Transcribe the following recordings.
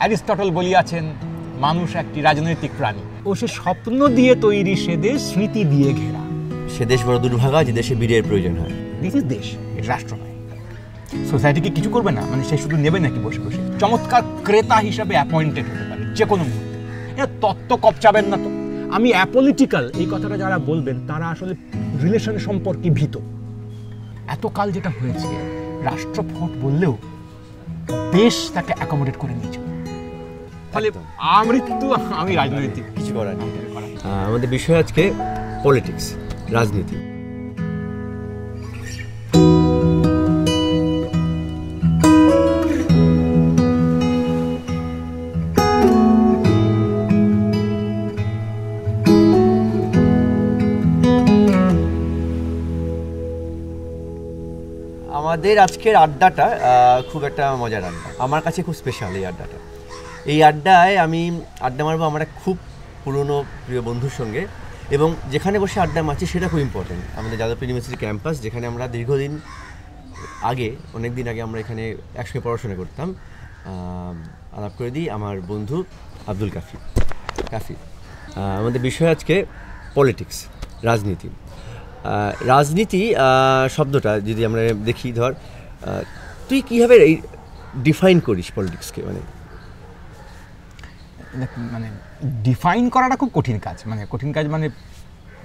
Aristotle বলিয়াছেন মানুষ একটি রাজনৈতিক প্রাণী ও সে স্বপ্ন দিয়ে তৈরি সে দেশ স্মৃতি দিয়ে ঘেরা সে দেশ বড় দুর্ভাগা যে দেশে বীরের প্রয়োজন হয় দিস ইজ দেশ এটা রাষ্ট্র নয় সোসাইটিকে কিছু করবে না মানে সে শুধু নেবে নাকি বসে বসে চমৎকার ক্রেতা হিসাবে অ্যাপয়েন্টেড হতে পারে যে কোনো মুহূর্তে এটা তত্ত্ব কপচাবেন না তো আমি অ্যাপলিটিক্যাল এই কথাটা যারা বলবেন তারা আসলে রিলেশনের সম্পর্কে ভীত এতকাল যেটা হয়েছে রাষ্ট্র ভোট বললেও দেশ তাকে অ্যাকোমোডেট করে নিয়েছে তাহলে আমৃত্যু আমি রাজনৈতিক কিছু করার নেই আমাদের বিষয় আজকে পলিটিক্স রাজনীতি আমাদের আজকের আড্ডাটা খুব একটা মজার আড্ডা আমার কাছে খুব স্পেশাল এই আড্ডাটা এই আড্ডায় আমি আড্ডা মারবো আমার এক খুব পুরনো প্রিয় বন্ধুর সঙ্গে এবং যেখানে বসে আড্ডা মারছি সেটা খুব ইম্পর্টেন্ট আমাদের যাদবপুর ইউনিভার্সিটি ক্যাম্পাস যেখানে আমরা দীর্ঘদিন আগে অনেক দিন আগে আমরা এখানে একসঙ্গে পড়াশোনা করতাম আলাপ করে দিই আমার বন্ধু আব্দুল কাফি কাফি আমাদের বিষয় আজকে পলিটিক্স রাজনীতি রাজনীতি শব্দটা যদি আমরা দেখি ধর তুই কীভাবে এই ডিফাইন করিস পলিটিক্সকে মানে মানে ডিফাইন করাটা খুব কঠিন কাজ মানে কঠিন কাজ মানে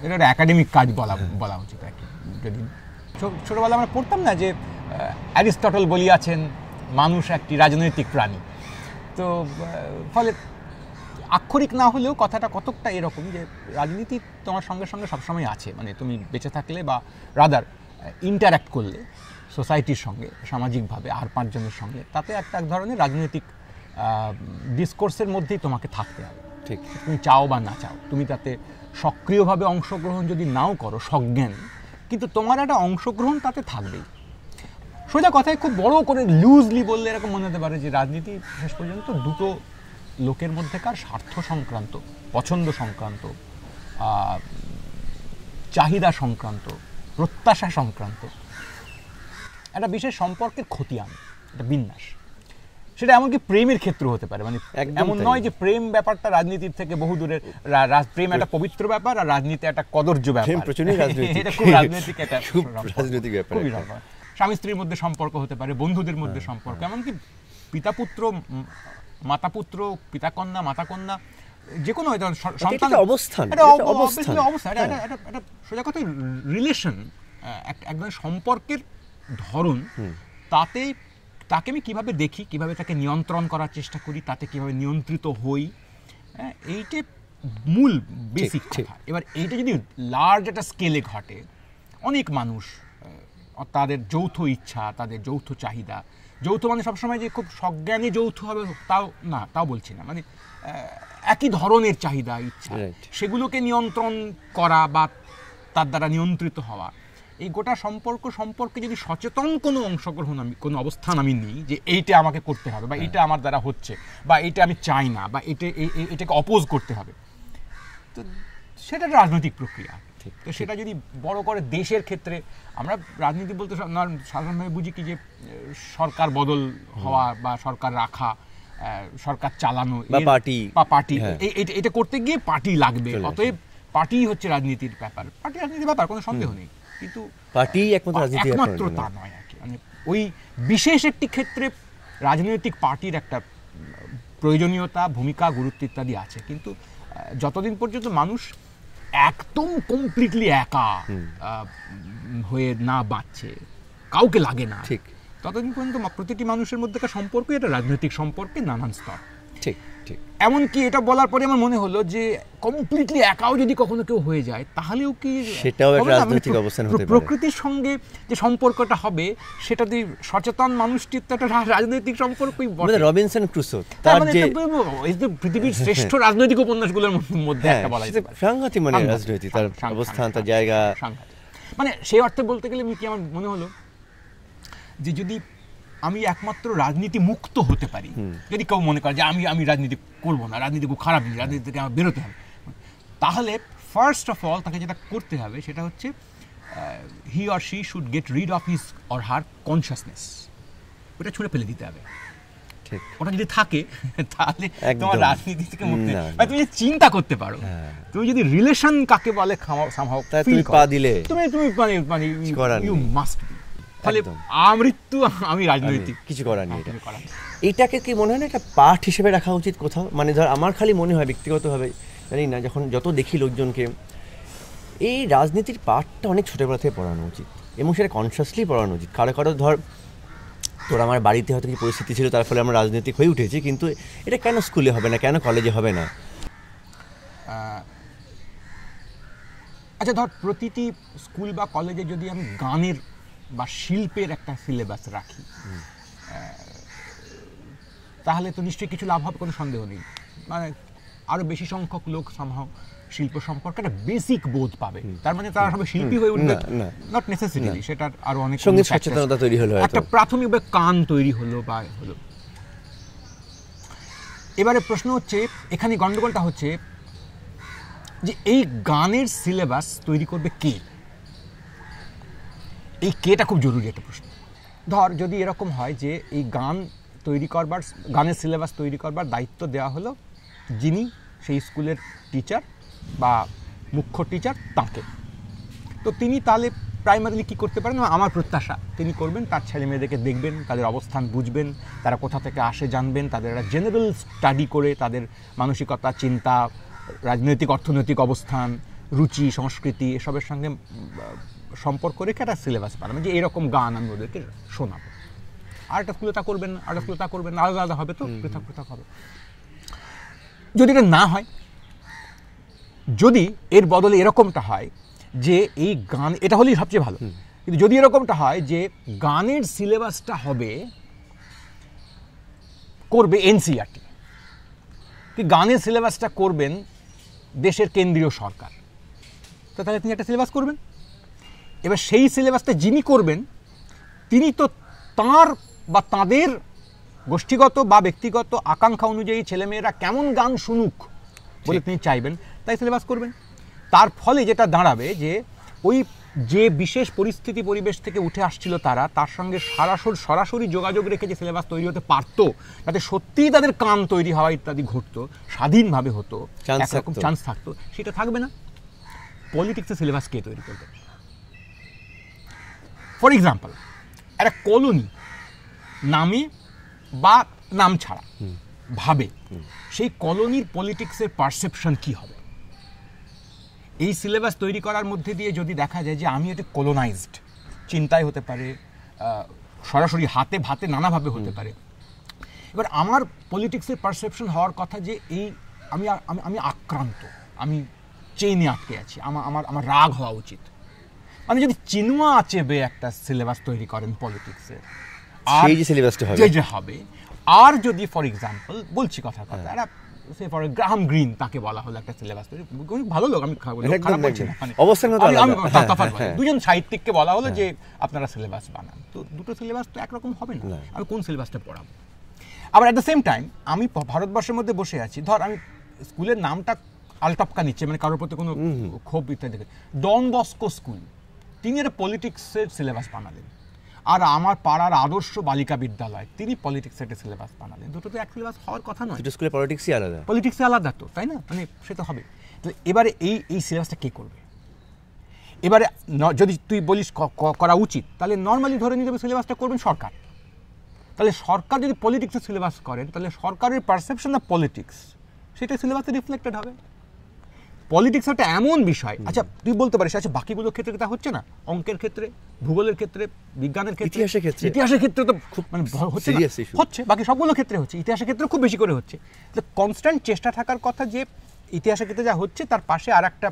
এটা একাডেমিক কাজ বলা হ্যাঁ। বলা উচিত আর কি যদি ছোটোবেলা আমরা পড়তাম না যে অ্যারিস্টটল বলিয়াছেন মানুষ একটি রাজনৈতিক প্রাণী তো ফলে আক্ষরিক না হলেও কথাটা কতকটা এরকম যে রাজনীতি তোমার সঙ্গে সঙ্গে সবসময় আছে মানে তুমি বেঁচে থাকলে বা রাদার ইন্টারাক্ট করলে সোসাইটির সঙ্গে সামাজিকভাবে আর পাঁচজনের সঙ্গে তাতে একটা এক ধরনের রাজনৈতিক ডিসকোর্সের মধ্যেই তোমাকে থাকতে হবে ঠিক তুমি চাও বা না চাও তুমি তাতে সক্রিয়ভাবে অংশগ্রহণ যদি নাও করো সজ্ঞান কিন্তু তোমার একটা অংশগ্রহণ তাতে থাকবেই সোজা কথায় খুব বড় করে লুজলি বললে এরকম মনে হতে পারে যে রাজনীতি শেষ পর্যন্ত দুটো লোকের মধ্যেকার স্বার্থ সংক্রান্ত পছন্দ সংক্রান্ত চাহিদা সংক্রান্ত প্রত্যাশা সংক্রান্ত একটা বিশেষ সম্পর্কের খতিয়ান একটা বিন্যাস সেটা এমনকি প্রেমের ক্ষেত্র হতে পারে মানে এমন নয় যে প্রেম ব্যাপারটা রাজনীতির থেকে বহু দূরের প্রেম একটা পবিত্র ব্যাপার আর রাজনীতি একটা কদর্য ব্যাপার রাজনৈতিক স্বামী স্ত্রীর মধ্যে সম্পর্ক হতে পারে বন্ধুদের মধ্যে হ্যাঁ। সম্পর্ক এমনকি পিতা পুত্র মাতা পুত্র পিতা কন্যা মাতা কন্যা যে কোনো সন্তান অবস্থান এটা এটা সোজা কথা রিলেশন এক সম্পর্কের ধরন তাতে তাকে আমি কিভাবে দেখি কিভাবে তাকে নিয়ন্ত্রণ করার চেষ্টা করি তাতে কিভাবে নিয়ন্ত্রিত হই হ্যাঁ এইটা মূল বেসিক এবার এইটা যদি লার্জ একটা স্কেলে ঘটে অনেক মানুষ তাদের যৌথ ইচ্ছা তাদের যৌথ চাহিদা যৌথ মানে সবসময় যে খুব সজ্ঞানে যৌথ হবে তাও না তাও বলছি না মানে একই ধরনের চাহিদা ইচ্ছা সেগুলোকে নিয়ন্ত্রণ করা বা তার দ্বারা নিয়ন্ত্রিত হওয়া এই গোটা সম্পর্ক সম্পর্কে যদি সচেতন কোনো অংশগ্রহণ আমি কোনো অবস্থান আমি নিই যে এইটা আমাকে করতে হবে বা হ্যাঁ। এটা আমার দ্বারা হচ্ছে বা এটা আমি চাই না বা এটা এটাকে অপোজ করতে হবে তো সেটা রাজনৈতিক প্রক্রিয়া ঠিক তো সেটা যদি বড় করে দেশের ক্ষেত্রে আমরা রাজনীতি বলতে সাধারণভাবে বুঝি কি যে সরকার বদল হওয়া বা সরকার রাখা সরকার চালানো পার্টি বা পার্টি হ্যাঁ। এটা করতে গিয়ে পার্টি লাগবে অতএব পার্টি হচ্ছে রাজনীতির ব্যাপার পার্টি রাজনীতির ব্যাপার কোনো সন্দেহ নেই কিন্তু পার্টি একমাত্র রাজনীতি একমাত্র তা নয় আর কি মানে ওই বিশেষ একটি ক্ষেত্রে রাজনৈতিক পার্টির একটা প্রয়োজনীয়তা ভূমিকা গুরুত্ব ইত্যাদি আছে কিন্তু যতদিন পর্যন্ত মানুষ একদম কমপ্লিটলি একা হয়ে না বাঁচছে কাউকে লাগে না ঠিক ততদিন পর্যন্ত প্রতিটি মানুষের একটা সম্পর্ক এটা রাজনৈতিক সম্পর্কে নানান স্তর ঠিক এমনকি এটা বলার পরে আমার মনে হলো যে কমপ্লিটলি একাও যদি কখনো কেউ হয়ে যায় তাহলেও কি সেটাও একটা মানে রাজনৈতিক অবস্থান হতে পারে প্রকৃতির সঙ্গে যে সম্পর্কটা হবে সেটা যদি সচেতন মানুষটির তো একটা রাজনৈতিক সম্পর্কই মানে বটে রবিনসন ক্রুসো হ্যাঁ, তার মানে যে পৃথিবীর শ্রেষ্ঠ হ্যাঁ। রাজনৈতিক উপন্যাসগুলোর মধ্যে হ্যাঁ, একটা বলা যায় সাংঘাতিক মানে রাজনৈতিক তার অবস্থান তার জায়গা মানে সেই অর্থে বলতে গেলে কি আমার মনে হলো যে যদি আমি একমাত্র রাজনীতি মুক্ত হতে পারি যদি কেউ মনে করে যে আমি আমি রাজনীতি করবো না রাজনীতি খুব খারাপ নেই রাজনীতি থেকে আমার বেরোতে হবে তাহলে ফার্স্ট অফ অল তাকে যেটা করতে হবে সেটা হচ্ছে he or she should get rid of his or her consciousness ওটা ছুঁড়ে ফেলে দিতে হবে ওটা যদি থাকে তাহলে তোমার রাজনীতি থেকে মুক্তি মানে তুমি চিন্তা করতে পারো হ্যাঁ। তুমি যদি রিলেশন কাকে বলে সামহাও তুমি পা দিলে তুমি তুমি মানে মানে ইউ মাস্ট তাহলে আমৃত্যু আমি রাজনৈতিক কিছু করার নেই এটা এটাকে কি মনে হয় না একটা পাঠ হিসেবে রাখা উচিত কোথাও মানে ধর আমার খালি মনে হয় ব্যক্তিগতভাবে জানি না যখন যত দেখি লোকজনকে এই রাজনীতির পাঠটা অনেক ছোটোবেলা থেকে পড়ানো উচিত এবং সেটা কনসিয়াসলি পড়ানো উচিত কারো কারো ধর তোর আমার বাড়িতে হয়তো কিছু পরিস্থিতি ছিল তার ফলে আমরা রাজনৈতিক হয়ে উঠেছি কিন্তু এটা কেন স্কুলে হবে না কেন কলেজে হবে না আচ্ছা ধর প্রতিটি স্কুল বা কলেজে যদি আমি গানের বা শিল্পের একটা সিলেবাস রাখি তাহলে তো নিশ্চয়ই কিছু লাভ হবে কোনো সন্দেহ নেই মানে আরও বেশি সংখ্যক লোক সম্ভব শিল্প সম্পর্কে একটা বেসিক বোধ পাবে তার মানে তারা সবাই শিল্পী হয়ে উঠবে নট নেসেসারিলি সেটার আরো অনেক সঙ্গীত সচেতনতা তৈরি হলো একটা প্রাথমিক কান তৈরি হলো বা হলো এবারে প্রশ্ন হচ্ছে এখানে গন্ডগোলটা হচ্ছে যে এই গানের সিলেবাস তৈরি করবে কে এই কেটা খুব জরুরি একটা প্রশ্ন ধর যদি এরকম হয় যে এই গান তৈরি করবার গানের সিলেবাস তৈরি করবার দায়িত্ব দেওয়া হলো যিনি সেই স্কুলের টিচার বা মুখ্য টিচার তাঁকে তো তিনি তাহলে প্রাইমারিলি কী করতে পারেন আমার প্রত্যাশা তিনি করবেন তার ছেলে মেয়েদেরকে দেখবেন তাদের অবস্থান বুঝবেন তারা কোথা থেকে আসে জানবেন তাদের একটা জেনারেল স্টাডি করে তাদের মানসিকতা চিন্তা রাজনৈতিক অর্থনৈতিক অবস্থান রুচি সংস্কৃতি এসবের সঙ্গে সম্পর্ক রেখে একটা সিলেবাস বানাবেন যে এরকম গান আমি ওদেরকে শোনাবো আরেকটা স্কুলে তা করবেন আরেকটা স্কুলে তা করবেন আলাদা আলাদা হবে তো পৃথক পৃথক হবে যদি এটা না হয় যদি এর বদলে এরকমটা হয় যে এই গান এটা হলেই সবচেয়ে ভালো কিন্তু যদি এরকমটা হয় যে গানের সিলেবাসটা হবে করবে এনসিআরটি গানের সিলেবাসটা করবেন দেশের কেন্দ্রীয় সরকার তো তাহলে তিনি একটা সিলেবাস করবেন এবার সেই সিলেবাসটা যিনি করবেন তিনি তো তাঁর বা তাঁদের গোষ্ঠীগত বা ব্যক্তিগত আকাঙ্ক্ষা অনুযায়ী ছেলেমেয়েরা কেমন গান শুনুক বলে তিনি চাইবেন তাই সিলেবাস করবেন তার ফলে যেটা দাঁড়াবে যে ওই যে বিশেষ পরিস্থিতি পরিবেশ থেকে উঠে আসছিল তারা তার সঙ্গে সরাসরি সরাসরি যোগাযোগ রেখে যে সিলেবাস তৈরি হতে পারত যাতে সত্যিই তাদের কান তৈরি হওয়া ইত্যাদি ঘটতো স্বাধীনভাবে হতো একরকম চান্স থাকতো সেটা থাকবে না পলিটিক্সের সিলেবাস কে তৈরি করবে ফর এক্সাম্পল একটা কলোনি নামে বা নাম ছাড়া ভাবে সেই কলোনির পলিটিক্সের পারসেপশন কি হবে এই সিলেবাস তৈরি করার মধ্যে দিয়ে যদি দেখা যায় যে আমি এটা কলোনাইজড চিন্তায় হতে পারে সরাসরি হাতে ভাতে নানাভাবে হতে পারে এবার আমার পলিটিক্সের পারসেপশন হওয়ার কথা যে এই আমি আমি আক্রান্ত আমি চেইনে আটকে আছি আমার আমার আমার রাগ হওয়া উচিত মানে যদি চিনুয়া চেবে একটা সিলেবাস তৈরি করেন পলিটিক্সের আর যে সিলেবাসটা হবে যে হবে আর যদি ফর এক্সাম্পল বলছি কথা কথা হ্যাঁ। একটা সে ফর গ্রাহাম গ্রিন তাকে বলা হলো একটা সিলেবাস তৈরি খুব ভালো লোক আমি খারাপ হ্যাঁ, বলছি মানে অবস্থান হ্যাঁ, দুজন সাহিত্যিককে বলা হলো যে আপনারা সিলেবাস বানান তো দুটো সিলেবাস তো একরকম হবে না আমি কোন সিলেবাসটা পড়াবো আবার অ্যাট দ্য সেম টাইম আমি ভারতবর্ষের মধ্যে বসে আছি ধর আমি স্কুলের নামটা আলটপকা নিচ্ছে মানে কারোর প্রতি কোনো ক্ষোভ ইত্যাদি ডন বস্কো স্কুল তিনি একটা পলিটিক্সের সিলেবাস বানালেন আর আমার পাড়ার আদর্শ বালিকা বিদ্যালয় তিনি পলিটিক্স একটা সিলেবাস বানালেন দুটো তো এক সিলেবাস হওয়ার কথা নয় স্কুলে পলিটিক্সই আলাদা পলিটিক্সই আলাদা তো তাই না মানে সে তো হবে তাহলে এবারে এই এই সিলেবাসটা কে করবে এবারে যদি তুই বলিস করা উচিত তাহলে নর্মালি ধরে নিতে হবে সিলেবাসটা করবেন সরকার তাহলে সরকার যদি পলিটিক্সের সিলেবাস করেন তাহলে সরকারের পারসেপশন অফ পলিটিক্স সেটা সিলেবাসে রিফ্লেক্টেড হবে পলিটিক্স একটা এমন বিষয় আচ্ছা তুই বলতে পারিস আচ্ছা বাকিগুলো ক্ষেত্রে তা হচ্ছে না অঙ্কের ক্ষেত্রে ভূগোলের ক্ষেত্রে বিজ্ঞানের ক্ষেত্রে ইতিহাসের ক্ষেত্রে ইতিহাসের ক্ষেত্রে তো খুব মানে হচ্ছে হচ্ছে বাকি সবগুলো ক্ষেত্রে হচ্ছে ইতিহাসের ক্ষেত্রে খুব বেশি করে হচ্ছে তো কনস্ট্যান্ট চেষ্টা থাকার কথা যে ইতিহাসের ক্ষেত্রে যা হচ্ছে তার পাশে আর একটা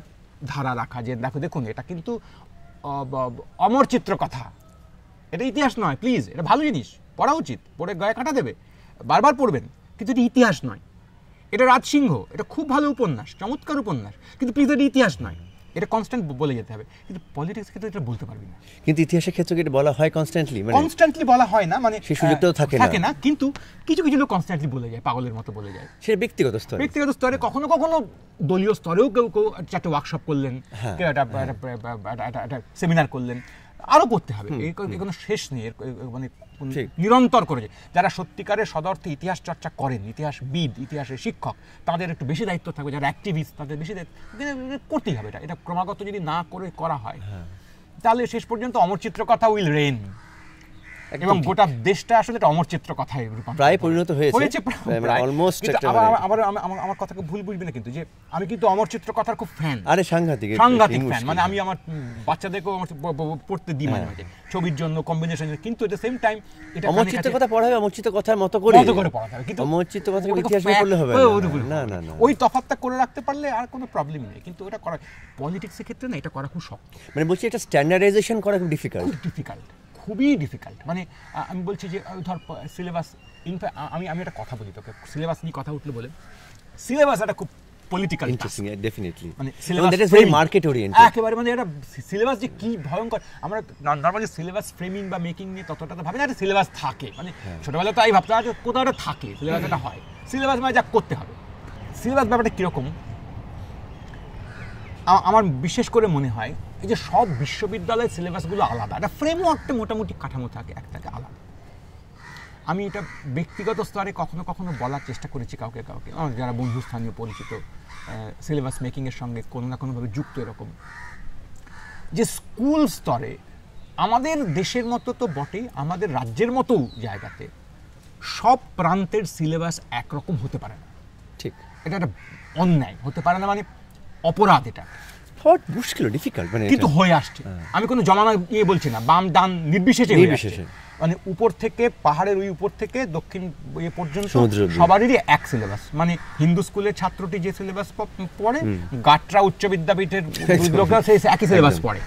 ধারা রাখা যে দেখো দেখুন এটা কিন্তু অমর চিত্র কথা এটা ইতিহাস নয় প্লিজ এটা ভালো জিনিস পড়া উচিত পড়ে গায়ে কাটা দেবে বারবার পড়বেন কিন্তু এটা ইতিহাস নয় এটা রাজসিংহ এটা খুব ভালো উপন্যাস চমৎকার উপন্যাস কিন্তু প্লিজ এটা ইতিহাস নয় এটা কনস্ট্যান্ট বলে যেতে হবে কিন্তু পলিটিক্স ক্ষেত্রে এটা বলতে পারবি না কিন্তু ইতিহাসের ক্ষেত্রে এটা বলা হয় কনস্ট্যান্টলি মানে কনস্ট্যান্টলি বলা হয় না মানে সে সুযোগটাও হ্যাঁ, থাকে না থাকে না কিন্তু কিছু কিছু লোক কনস্ট্যান্টলি বলে যায় পাগলের মতো বলে যায় সে ব্যক্তিগত স্তরে ব্যক্তিগত স্তরে কখনো কখনো দলীয় স্তরেও কেউ কেউ একটা ওয়ার্কশপ করলেন হ্যাঁ। কেউ একটা সেমিনার করলেন আরো করতে হবে কোনো শেষ নেই মানে নিরন্তর করে যারা সত্যিকারের সদর্থে ইতিহাস চর্চা করেন ইতিহাসবিদ ইতিহাসের শিক্ষক তাদের একটু বেশি দায়িত্ব থাকবে যারা অ্যাক্টিভিস্ট তাদের বেশি দায়িত্ব মানে করতেই হবে এটা এটা ক্রমাগত যদি না করে করা হয় হ্যাঁ। তাহলে শেষ পর্যন্ত অমরচিত্র কথা উইল রেন এবং গোটা দেশটা আসলে একটা অমর চিত্র কথায় প্রায় পরিণত হয়েছে মানে আবার আবার আমার কথাকে ভুল বুঝবে না কিন্তু যে আমি কিন্তু অমর চিত্র কথার খুব ফ্যান আরে সাংঘাতিক সাংঘাতিক ফ্যান মানে আমি আমার বাচ্চাদেরকেও পড়তে দিই মাঝে হ্যাঁ। মাঝে ছবির জন্য কম্বিনেশন কিন্তু এট দ্য সেম টাইম এটা অমর চিত্র কথা পড়া হবে অমর চিত্র কথার মতো করে মতো করে পড়াতে হবে কিন্তু অমর চিত্র কথার ইতিহাস পড়লে হবে না না না ওই তফাতটা করে রাখতে পারলে আর কোনো প্রবলেম নেই কিন্তু ওটা করা এর ক্ষেত্রে না এটা করা খুব শক্ত মানে বলছি এটা স্ট্যান্ডার্ডাইজেশন করা খুব ডিফিকাল্ট ডিফিকাল্ট খুবই ডিফিকাল্ট মানে আমি বলছি যে ধর সিলেবাস ইনফ্যাক্ট আমি আমি একটা কথা বলি তোকে সিলেবাস নিয়ে কথা উঠলো বলে সিলেবাস একটা খুব পলিটিক্যাল ইন্টারেস্টিং ডেফিনেটলি মানে syllabus that is very market oriented একেবারে মানে এটা সিলেবাস যে কি ভয়ঙ্কর আমরা নর্মালি সিলেবাস ফ্রেমিং বা মেকিং নিয়ে ততটা তো ভাবি না একটা সিলেবাস থাকে মানে হ্যাঁ। ছোটবেলা তাই ভাবতে হয় আচ্ছা, কোথাও একটা থাকে সিলেবাস একটা হয় সিলেবাস মানে যা করতে হবে সিলেবাস ব্যাপারটা কীরকম আমার বিশেষ করে মনে হয় এই যে সব বিশ্ববিদ্যালয়ের সিলেবাসগুলো আলাদা একটা ফ্রেমওয়ার্কটা মোটামুটি কাঠামো থাকে একটাকে আলাদা আমি এটা ব্যক্তিগত স্তরে কখনো কখনো বলার চেষ্টা করেছি কাউকে কাউকে যারা যারা বন্ধুস্থানীয় পরিচিত সিলেবাস মেকিংয়ের সঙ্গে কোনো না কোনোভাবে যুক্ত এরকম যে স্কুল স্তরে আমাদের দেশের মতো তো বটেই আমাদের রাজ্যের মতো জায়গাতে সব প্রান্তের সিলেবাস একরকম হতে পারে না ঠিক এটা একটা অন্যায় হতে পারে না মানে অপরাধ এটা মুশকিল ডিফিকাল্ট মানে কিন্তু হয়ে আসছে হ্যাঁ। আমি কোনো জমানা ইয়ে বলছি না বাম ডান নির্বিশেষে নির্বিশেষে মানে উপর থেকে পাহাড়ের ওই উপর থেকে দক্ষিণ এ পর্যন্ত সবারই এক সিলেবাস মানে হিন্দু স্কুলের ছাত্রটি যে সিলেবাস পড়ে গাটরা উচ্চ বিদ্যাপীঠের সেই একই সিলেবাস পড়ে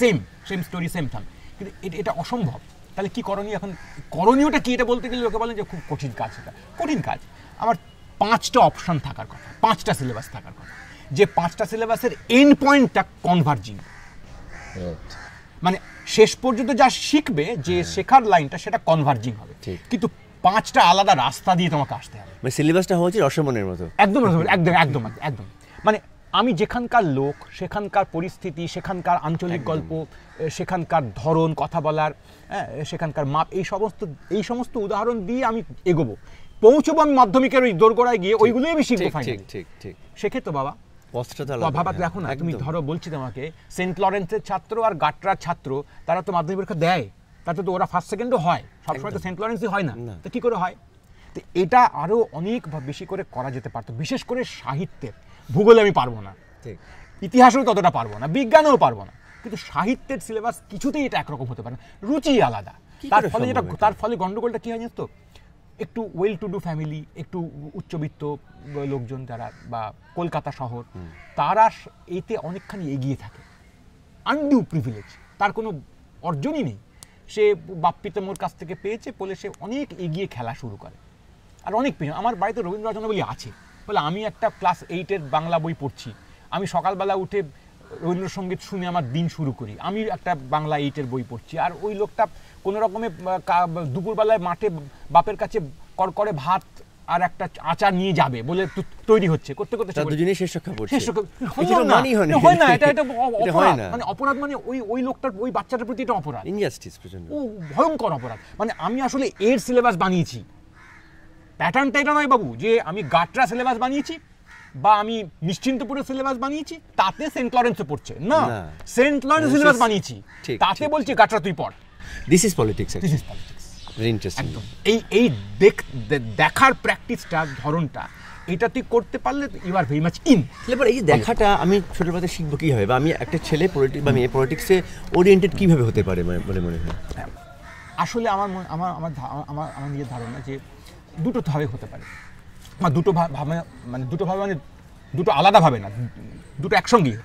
সেম সেম স্টোরি সেম থাম কিন্তু এটা অসম্ভব তাহলে কি করণীয় এখন করণীয়টা কি এটা বলতে গেলে লোকে বলেন যে খুব কঠিন কাজ এটা কঠিন কাজ আমার পাঁচটা অপশন থাকার কথা পাঁচটা সিলেবাস থাকার কথা যে পাঁচটা সিলেবাসের এন্ড পয়েন্টটা কনভার্জিং মানে শেষ পর্যন্ত যা শিখবে যে হ্যাঁ। শেখার লাইনটা সেটা কনভার্জিং হবে কিন্তু পাঁচটা আলাদা রাস্তা দিয়ে তোমাকে আসতে হবে মানে সিলেবাসটা হচ্ছে রসমনের মতো একদম একদম একদম একদম মানে আমি যেখানকার লোক সেখানকার পরিস্থিতি সেখানকার আঞ্চলিক গল্প সেখানকার ধরন কথা বলার সেখানকার মাপ এই সমস্ত এই সমস্ত উদাহরণ দিয়ে আমি এগোবো পৌঁছবো আমি মাধ্যমিকের ওই দোরগোড়ায় গিয়ে ওইগুলোই আমি শিখবো ঠিক ঠিক ঠিক সেক্ষেত্রে বাবা হ্যাঁ, দেখো না তুমি ধরো বলছি তোমাকে সেন্ট লরেন্সের ছাত্র আর গাটরার ছাত্র তারা তো মাধ্যমিক পরীক্ষা দেয় তাতে তো ওরা ফার্স্ট সেকেন্ডও হয় সবসময় তো সেন্ট লরেন্সই হয় না তো কী করে হয় তো এটা আরও অনেক বেশি করে করা যেতে পারতো বিশেষ করে সাহিত্যের ভূগোলে আমি পারবো না ইতিহাসেও ততটা পারবো না বিজ্ঞানেও পারবো না কিন্তু সাহিত্যের সিলেবাস কিছুতেই এটা একরকম হতে পারে না রুচি আলাদা তার ফলে যেটা তার ফলে গন্ডগোলটা কী হয় জানিস তো একটু ওয়েল টু ডু ফ্যামিলি একটু উচ্চবিত্ত লোকজন যারা বা কলকাতা শহর তারা এতে অনেকখানি এগিয়ে থাকে আনডিউ প্রিভিলেজ তার কোনো অর্জনই নেই সে বাপ্পিতমোর কাছ থেকে পেয়েছে বলে সে অনেক এগিয়ে খেলা শুরু করে আর অনেক পেয়ে আমার বাড়িতে রবীন্দ্রনাথ বলি আছে বলে আমি একটা ক্লাস এইটের বাংলা বই পড়ছি আমি সকালবেলা উঠে রবীন্দ্রসঙ্গীত শুনে আমার দিন শুরু করি আমি একটা বাংলা এইটের বই পড়ছি আর ওই লোকটা কোনো রকমে দুপুরবেলায় মাঠে বাপের কাছে করকরে ভাত আর একটা আচার নিয়ে যাবে বলে তৈরি হচ্ছে করতে করতে দুজনেই শেষ রক্ষা শেষ হয় না এটা এটা অপরাধ মানে অপরাধ মানে ওই ওই লোকটার ওই বাচ্চাটার প্রতি এটা অপরাধ ইনজাস্টিস প্রচন্ড ও ভয়ঙ্কর অপরাধ মানে আমি আসলে এর সিলেবাস বানিয়েছি প্যাটার্নটা এটা নয় বাবু যে আমি গাটরা সিলেবাস বানিয়েছি বা আমি নিশ্চিন্তপুরের সিলেবাস বানিয়েছি তাতে সেন্ট লরেন্সে পড়ছে না সেন্ট লরেন্স সিলেবাস বানিয়েছি তাতে বলছি গাটরা তুই পড় this is politics this is politics very interesting এই দেখ দেখার প্র্যাকটিসটা ধরনটা এটা তুই করতে পারলে you are very much in এবার এই দেখাটা আমি ছোটোবেলাতে শিখবো কীভাবে বা আমি একটা ছেলে পলিটিক্স বা মেয়ে পলিটিক্সে ওরিয়েন্টেড কীভাবে হতে পারে বলে মনে হয় হ্যাঁ। আসলে আমার আমার আমার আমার আমার নিজের ধারণা যে দুটো ভাবে হতে পারে দুটো ভাবে মানে দুটো ভাবে মানে দুটো আলাদাভাবে না দুটো একসঙ্গেই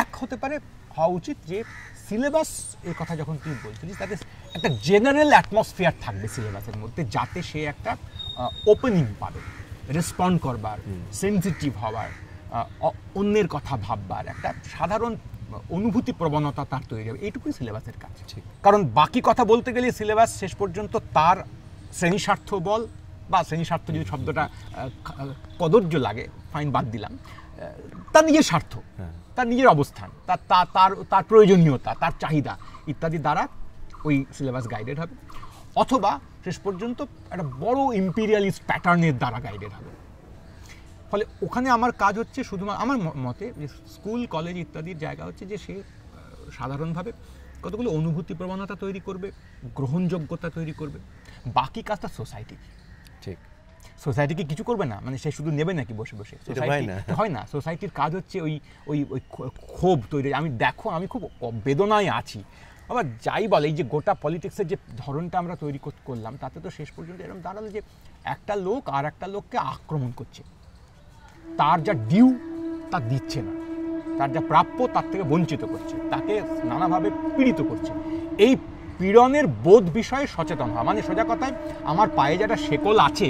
এক হতে পারে হওয়া উচিত যে সিলেবাস এর কথা যখন তুই বলছিলিস তাতে একটা জেনারেল অ্যাটমসফিয়ার থাকবে সিলেবাসের মধ্যে যাতে সে একটা ওপেনিং পাবে রেসপন্ড করবার সেন্সিটিভ হবার অন্যের কথা ভাববার একটা সাধারণ অনুভূতি প্রবণতা তার তৈরি হবে এইটুকুই সিলেবাসের কাজ কারণ বাকি কথা বলতে গেলে সিলেবাস শেষ পর্যন্ত তার শ্রেণীস্বার্থ বল বা শ্রেণী স্বার্থ যদি শব্দটা কদর্য লাগে ফাইন বাদ দিলাম তার নিজের স্বার্থ হ্যাঁ। তার নিজের অবস্থান তার তার তার প্রয়োজনীয়তা তার চাহিদা ইত্যাদি দ্বারা ওই সিলেবাস গাইডেড হবে অথবা শেষ পর্যন্ত একটা বড় ইম্পিরিয়ালিস্ট প্যাটার্নের দ্বারা গাইডেড হবে ফলে ওখানে আমার কাজ হচ্ছে শুধুমাত্র আমার মতে যে স্কুল কলেজ ইত্যাদির জায়গা হচ্ছে যে সে সাধারণভাবে কতগুলো অনুভূতি প্রবণতা তৈরি করবে গ্রহণযোগ্যতা তৈরি করবে বাকি কাজটা সোসাইটি ঠিক সোসাইটিকে কিছু করবে না মানে সে শুধু নেবে নাকি বসে বসে সোসাইটি হয় না সোসাইটির কাজ হচ্ছে ওই ওই ওই ক্ষোভ তৈরি আমি দেখো আমি খুব বেদনায় আছি আবার যাই বলে এই যে গোটা পলিটিক্সের যে ধরনটা আমরা তৈরি করলাম তাতে তো শেষ পর্যন্ত এরকম দাঁড়ালো যে একটা লোক আর একটা লোককে আক্রমণ করছে তার যা ডিউ তা দিচ্ছে না তার যা প্রাপ্য তার থেকে বঞ্চিত করছে তাকে নানাভাবে পীড়িত করছে এই পীড়নের বোধ বিষয়ে সচেতন হওয়া মানে সোজা কথায় আমার পায়ে যেটা শেকল আছে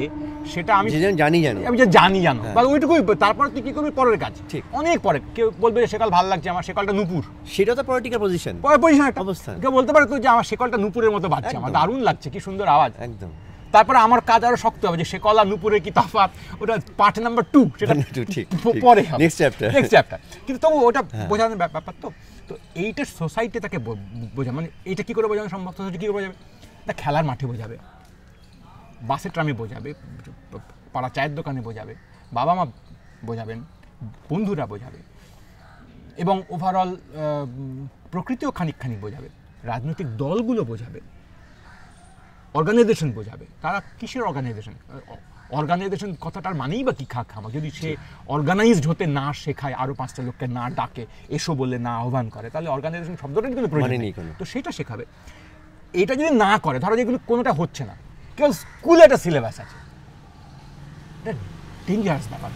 সেটা আমি জানি জানি আমি জানি জানো বা ওইটুকুই তারপর তুই কি করবি পরের কাজ ঠিক অনেক পরে কেউ বলবে সেকাল ভালো লাগছে আমার সেকালটা নুপুর সেটা তো পলিটিক্যাল পজিশন পজিশন একটা অবস্থান কেউ বলতে পারে তুই যে আমার সেকালটা নুপুরের মতো বাজছে আমার দারুণ লাগছে কি সুন্দর আওয়াজ একদম তারপরে আমার কাজ আরো শক্ত হবে যে সে কলা নুপুরে কি তাফাত ওটা পার্ট নাম্বার টু সেটা ঠিক পরে নেক্সট চ্যাপ্টার নেক্সট চ্যাপ্টার কিন্তু তবু ওটা হ্যাঁ। বোঝানোর ব্যাপার তো তো এইটা সোসাইটি তাকে বোঝা মানে এইটা কী করে বোঝানো সম্ভব সোসাইটি কী করে বোঝাবে না খেলার মাঠে বোঝাবে বাসে ট্রামে বোঝাবে পাড়া চায়ের দোকানে বোঝাবে বাবা মা বোঝাবেন বন্ধুরা বোঝাবে এবং ওভারঅল প্রকৃতিও খানিক খানিক বোঝাবে রাজনৈতিক দলগুলো বোঝাবে অর্গানাইজেশন বোঝাবে তারা কিসের অর্গানাইজেশন অর্গানাইজেশন কথাটার মানেই বা কী খা খামা যদি সে অর্গানাইজড হতে না শেখায় আরও পাঁচটা লোককে না ডাকে এসো বলে না আহ্বান করে তাহলে অর্গানাইজেশন শব্দটা কিন্তু তো সেটা শেখাবে এটা যদি না করে ধরো যেগুলো কোনোটা হচ্ছে না কেউ স্কুলে একটা সিলেবাস আছে এটা ডেঞ্জারাস ব্যাপার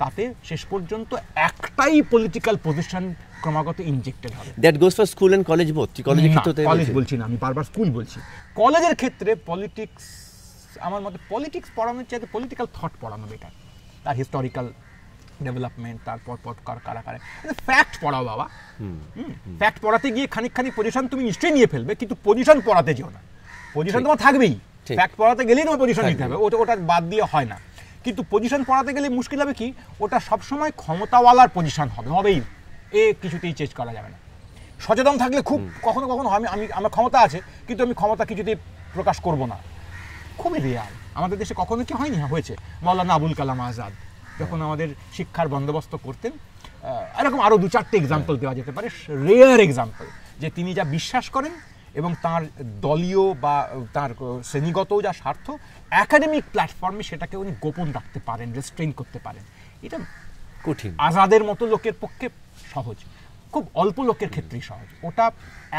তাতে শেষ পর্যন্ত একটাই পলিটিক্যাল পজিশন ক্রমাগত ইনজেক্টেড হবে that goes for school and college both কলেজের ক্ষেত্রে কলেজ বলছি না আমি বারবার স্কুল বলছি কলেজের ক্ষেত্রে পলিটিক্স আমার মতে পলিটিক্স পড়ানোর চাইতে পলিটিক্যাল থট পড়ানো বেটার তার হিস্টোরিক্যাল ডেভেলপমেন্ট তারপর পর কারা কারা ফ্যাক্ট পড়াও বাবা ফ্যাক্ট পড়াতে গিয়ে খানিক খানিক পজিশন তুমি নিশ্চয়ই নিয়ে ফেলবে কিন্তু পজিশন পড়াতে যেও না পজিশন তোমার থাকবেই ফ্যাক্ট পড়াতে গেলেই তোমার পজিশন নিতে হবে ওটা ওটা বাদ দিয়ে হয় না কিন্তু পজিশন পড়াতে গেলে মুশকিল হবে কি ওটা সবসময় ক্ষমতাওয়ালার পজিশন হবে হবেই এ কিছুতেই চেঞ্জ করা যাবে না সচেতন থাকলে খুব কখনো কখনো আমি আমি আমার ক্ষমতা আছে কিন্তু আমি ক্ষমতা কিছুতেই প্রকাশ করব না খুবই রেয়াল আমাদের দেশে কখনো কি হয়নি হ্যাঁ, হয়েছে মৌলানা আবুল কালাম আজাদ যখন আমাদের শিক্ষার বন্দোবস্ত করতেন এরকম আরও দু চারটে এক্সাম্পল দেওয়া যেতে পারে রেয়ার এক্সাম্পল যে তিনি যা বিশ্বাস করেন এবং তার দলীয় বা তার শ্রেণীগত যা স্বার্থ একাডেমিক প্ল্যাটফর্মে সেটাকে উনি গোপন রাখতে পারেন রেস্ট্রেন করতে পারেন এটা কঠিন আজাদের মতো লোকের পক্ষে সহজ খুব অল্প লোকের ক্ষেত্রেই সহজ ওটা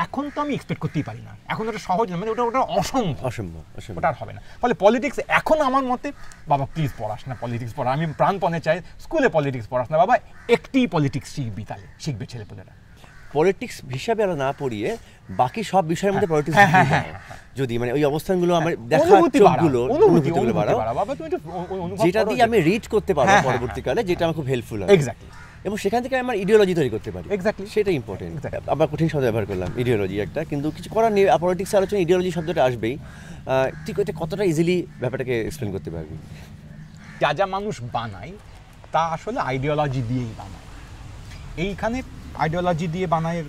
এখন তো আমি এক্সপেক্ট করতেই পারি না এখন ওটা সহজ না মানে ওটা ওটা অসম্ভব অসম্ভব ওটা আর হবে না ফলে পলিটিক্স এখন আমার মতে বাবা প্লিজ পড়াস না পলিটিক্স পড়া আমি প্রাণপণে চাই স্কুলে পলিটিক্স পড়াস না বাবা একটি পলিটিক্স শিখবি তাহলে শিখবে ছেলেপুলেরা পলিটিক্স হিসাবে আমরা না পড়িয়ে বাকি সব বিষয়ের মধ্যে পলিটিক্স হ্যাঁ, হ্যাঁ, হ্যাঁ, যদি মানে ওই অবস্থানগুলো আমার দেখা চোখগুলো অনুভূতিগুলো বাড়াও যেটা দিয়ে আমি রিড করতে পারবো পরবর্তীকালে যেটা আমার খুব হেল্পফুল হয় এক্স্যাক্টলি এবং সেখান থেকে আমার ইডিওলজি তৈরি করতে পারি এক্স্যাক্টলি সেটা ইম্পর্টেন্ট আবার কঠিন শব্দ ব্যবহার করলাম ইডিওলজি একটা কিন্তু কিছু করার নেই পলিটিক্স আলোচনা ইডিওলজি শব্দটা আসবেই ঠিক হচ্ছে কতটা ইজিলি ব্যাপারটাকে এক্সপ্লেন করতে পারবি যা যা মানুষ বানায় তা আসলে আইডিওলজি দিয়েই বানায় এইখানে আইডিওলজি দিয়ে বানায়ের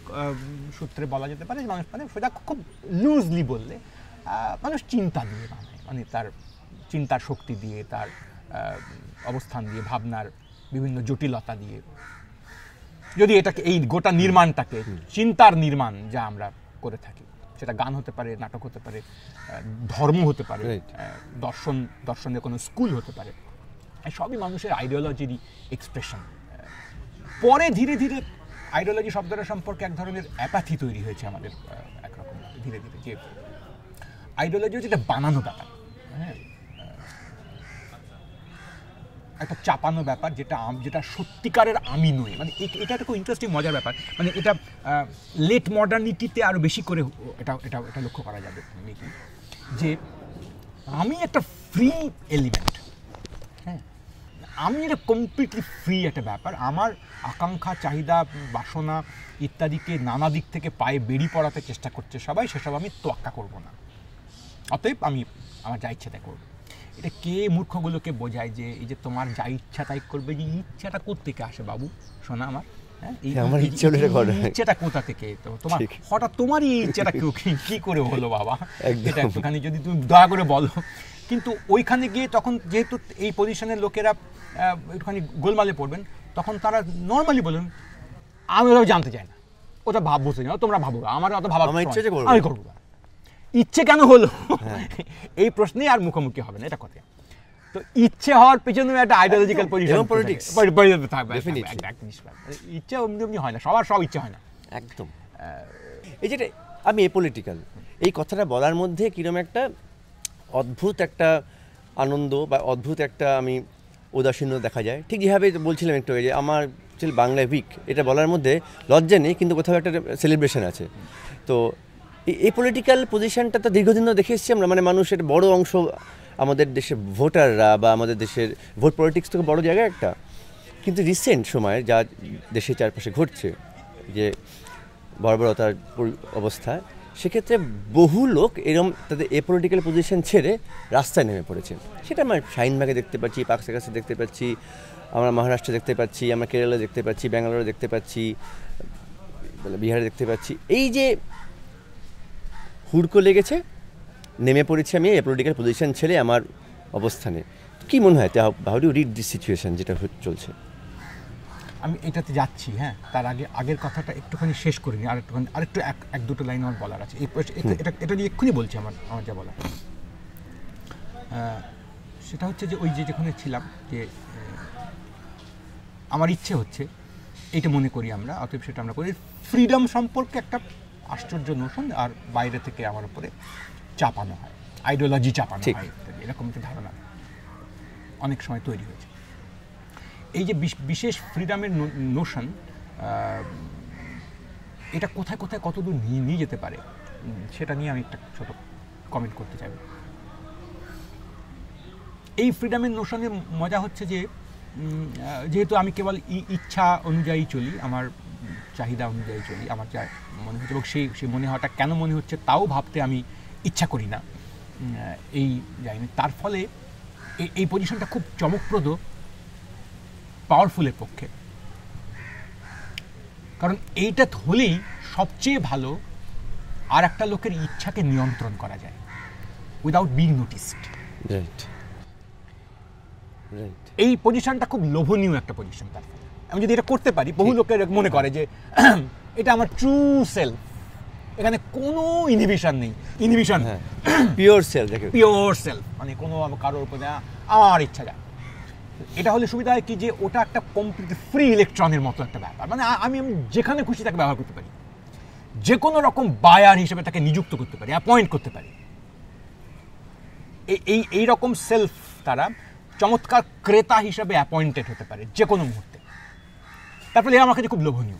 সূত্রে বলা যেতে পারে মানুষ মানে সেটা খুব লুজলি বললে মানুষ চিন্তা দিয়ে বানায় মানে তার চিন্তার শক্তি দিয়ে তার অবস্থান দিয়ে ভাবনার বিভিন্ন জটিলতা দিয়ে যদি এটাকে এই গোটা নির্মাণটাকে চিন্তার নির্মাণ যা আমরা করে থাকি সেটা গান হতে পারে নাটক হতে পারে ধর্ম হতে পারে দর্শন দর্শনের কোনো স্কুল হতে পারে সবই মানুষের আইডিওলজিরই এক্সপ্রেশন পরে ধীরে ধীরে আইডিওলজি শব্দটা সম্পর্কে এক ধরনের অ্যাপাথি তৈরি হয়েছে আমাদের একরকম ধীরে ধীরে যে আইডিওলজি হচ্ছে এটা বানানো ব্যাপার হ্যাঁ একটা চাপানো ব্যাপার যেটা যেটা সত্যিকারের আমি নই মানে এটা একটা খুব ইন্টারেস্টিং মজার ব্যাপার মানে এটা লেট মডার্নিটিতে আরও বেশি করে এটা এটা এটা লক্ষ্য করা যাবে যে আমি একটা ফ্রি এলিমেন্ট হ্যাঁ আমি এটা কমপ্লিটলি ফ্রি একটা ব্যাপার আমার আকাঙ্ক্ষা চাহিদা বাসনা ইত্যাদিকে নানা দিক থেকে পায়ে বেরিয়ে পড়াতে চেষ্টা করছে সবাই সেসব আমি তোয়াক্কা করব না অতএব আমি আমার যা ইচ্ছা তাই করবো এটা কে মূর্খগুলোকে বোঝায় যে এই যে তোমার যা ইচ্ছা তাই করবে যে ইচ্ছাটা কোথেকে আসে বাবু শোনা আমার হ্যাঁ? হ্যাঁ, আমার ইচ্ছাটা কোথা থেকে তো তোমার হঠাৎ তোমারই ইচ্ছাটা কি করে হলো বাবা এটা একটুখানি যদি তুমি দয়া করে বলো কিন্তু ওইখানে গিয়ে তখন যেহেতু এই পজিশনের লোকেরা একটুখানি গোলমালে পড়বেন তখন তারা নর্মালি বলুন আমি ওরা জানতে চাই না ওটা ভাব বুঝতে না তোমরা ভাবো আমার অত ভাবা আমি করবো ইচ্ছে কেন হলো হ্যাঁ। এই প্রশ্নেই আর মুখোমুখি হবে না এটা কথা তো ইচ্ছে হওয়ার পেছনে একটা আইডিওলজিক্যাল পজিশন পলিটিক্স থাকবে মানে ইচ্ছে অমনি অমনি হয় না সবার সব ইচ্ছে হয় না একদম এই যেটা আমি এ পলিটিক্যাল এই কথাটা বলার মধ্যে কিরকম একটা অদ্ভুত একটা আনন্দ বা অদ্ভুত একটা আমি উদাসীন্য দেখা যায় ঠিক যেভাবে বলছিলাম একটু যে আমার ছিল বাংলায় উইক এটা বলার মধ্যে লজ্জা নেই কিন্তু কোথাও একটা সেলিব্রেশন আছে তো এই পলিটিক্যাল পজিশনটা তো দীর্ঘদিন দেখে এসেছি আমরা মানে মানুষের বড় অংশ আমাদের দেশের ভোটাররা বা আমাদের দেশের ভোট পলিটিক্স তো বড় জায়গা একটা কিন্তু রিসেন্ট সময়ে যা দেশের চারপাশে ঘটছে যে বর্বরতার অবস্থা সেক্ষেত্রে বহু লোক এরম তাদের এ পলিটিক্যাল পজিশন ছেড়ে রাস্তায় নেমে পড়েছেন সেটা আমরা শাহিনবাগে দেখতে পাচ্ছি পাকসাকাশে দেখতে পাচ্ছি আমরা মহারাষ্ট্রে দেখতে পাচ্ছি আমরা কেরালা দেখতে পাচ্ছি ব্যাঙ্গালোরে দেখতে পাচ্ছি বিহারে দেখতে পাচ্ছি এই যে হুড়কো লেগেছে নেমে পড়েছি আমি এ পলিটিক্যাল পজিশন ছেড়ে আমার অবস্থানে কী মনে হয় how do read this situation যেটা চলছে আমি এটাতে যাচ্ছি হ্যাঁ তার আগে আগের কথাটা একটুখানি শেষ করে নিই আর একটুখানি আরেকটু এক এক দুটো লাইন আমার বলার আছে এটা এটা নিয়ে এক্ষুনি বলছি আমার আমার যা বলা সেটা হচ্ছে যে ওই যে যেখানে ছিলাম যে আমার ইচ্ছে হচ্ছে এটা মনে করি আমরা অতএব সেটা আমরা করি ফ্রিডম সম্পর্কে একটা আশ্চর্য নোশন আর বাইরে থেকে আমার উপরে চাপানো হয় আইডিওলজি চাপানো হয় এরকম একটা ধারণা অনেক সময় তৈরি হয়েছে এই যে বিশেষ ফ্রিডামের নোশন এটা কোথায় কোথায় কতদূর নিয়ে যেতে পারে সেটা নিয়ে আমি একটা ছোট কমেন্ট করতে চাই এই ফ্রিডামের নোশনের মজা হচ্ছে যে যেহেতু আমি কেবল ইচ্ছা অনুযায়ী চলি আমার চাহিদা অনুযায়ী চলি আমার যা মনে হচ্ছে এবং সেই সেই মনে হওয়াটা কেন মনে হচ্ছে তাও ভাবতে আমি ইচ্ছা করি না এই যাইনি তার ফলে এই পজিশনটা খুব চমকপ্রদ পাওয়ারফুলের পক্ষে কারণ এইটা হলেই সবচেয়ে ভালো আর একটা লোকের ইচ্ছাকে নিয়ন্ত্রণ করা যায় উইদাউট বিং নোটিসড এই পজিশনটা খুব লোভনীয় একটা পজিশন তার আমি যদি এটা করতে পারি বহু লোকের মনে করে যে এটা আমার ট্রু সেলফ এখানে কোনো ইনহিবিশন নেই inhibition pure self pure self মানে কোনো কারোর উপরে আমার ইচ্ছা যায় এটা হলে সুবিধা হয় কি যে ওটা একটা কমপ্লিট ফ্রি ইলেকট্রনের মতো একটা ব্যাপার মানে আমি আমি যেখানে খুশি তাকে ব্যবহার করতে পারি যে কোনো রকম বায়ার হিসেবে তাকে নিযুক্ত করতে পারি অ্যাপয়েন্ট করতে পারি এই এই রকম সেলফ তারা চমৎকার ক্রেতা হিসেবে অ্যাপয়েন্টেড হতে পারে যে কোনো মুহূর্তে তারপরে আমার কাছে খুব লোভনীয়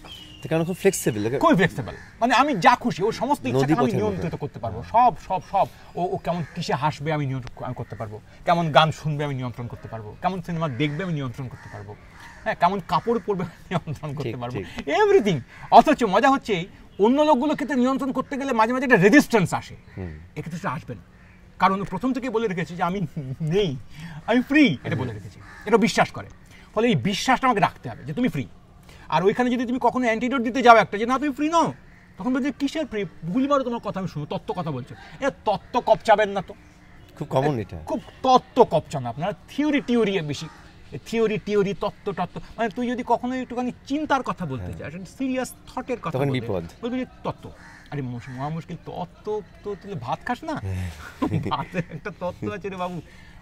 কারণ খুব ফ্লেক্সিবল খুবই ফ্লেক্সিবল মানে আমি যা খুশি ও সমস্ত ইচ্ছাকে আমি নিয়ন্ত্রিত করতে পারবো সব সব সব ও ও কেমন কিসে হাসবে আমি নিয়ন্ত্রণ করতে পারবো কেমন গান শুনবে আমি নিয়ন্ত্রণ করতে পারবো কেমন সিনেমা দেখবে আমি নিয়ন্ত্রণ করতে পারবো হ্যাঁ কেমন কাপড় পরবে নিয়ন্ত্রণ করতে পারবো এভরিথিং অথচ মজা হচ্ছে অন্য লোকগুলো ক্ষেত্রে নিয়ন্ত্রণ করতে গেলে মাঝে মাঝে একটা রেজিস্ট্যান্স আসে এক্ষেত্রে সেটা আসবে না কারণ প্রথম থেকে বলে রেখেছে যে আমি নেই আমি ফ্রি এটা বলে রেখেছি এটা বিশ্বাস করে ফলে এই বিশ্বাসটা আমাকে রাখতে হবে যে তুমি ফ্রি আর ওইখানে যদি তুমি কখনো অ্যান্টিডোট দিতে যাও একটা যে না তুমি ফ্রি নও তখন বলছে কিসের ফ্রি ভুল মারো তোমার কথা আমি শুনো তত্ত্ব কথা বলছো এ তত্ত্ব কপচাবেন না তো খুব কমন এটা খুব তত্ত্ব কপচান আপনারা থিওরি টিওরি বেশি থিওরি টিওরি তত্ত্ব তত্ত্ব মানে তুই যদি কখনো একটুখানি চিন্তার কথা বলতে চাস সিরিয়াস থটের কথা বিপদ বলবি যে তত্ত্ব আরে মহা মুশকিল তত্ত্ব তো তুই ভাত খাস না হ্যাঁ। একটা তত্ত্ব আছে রে বাবু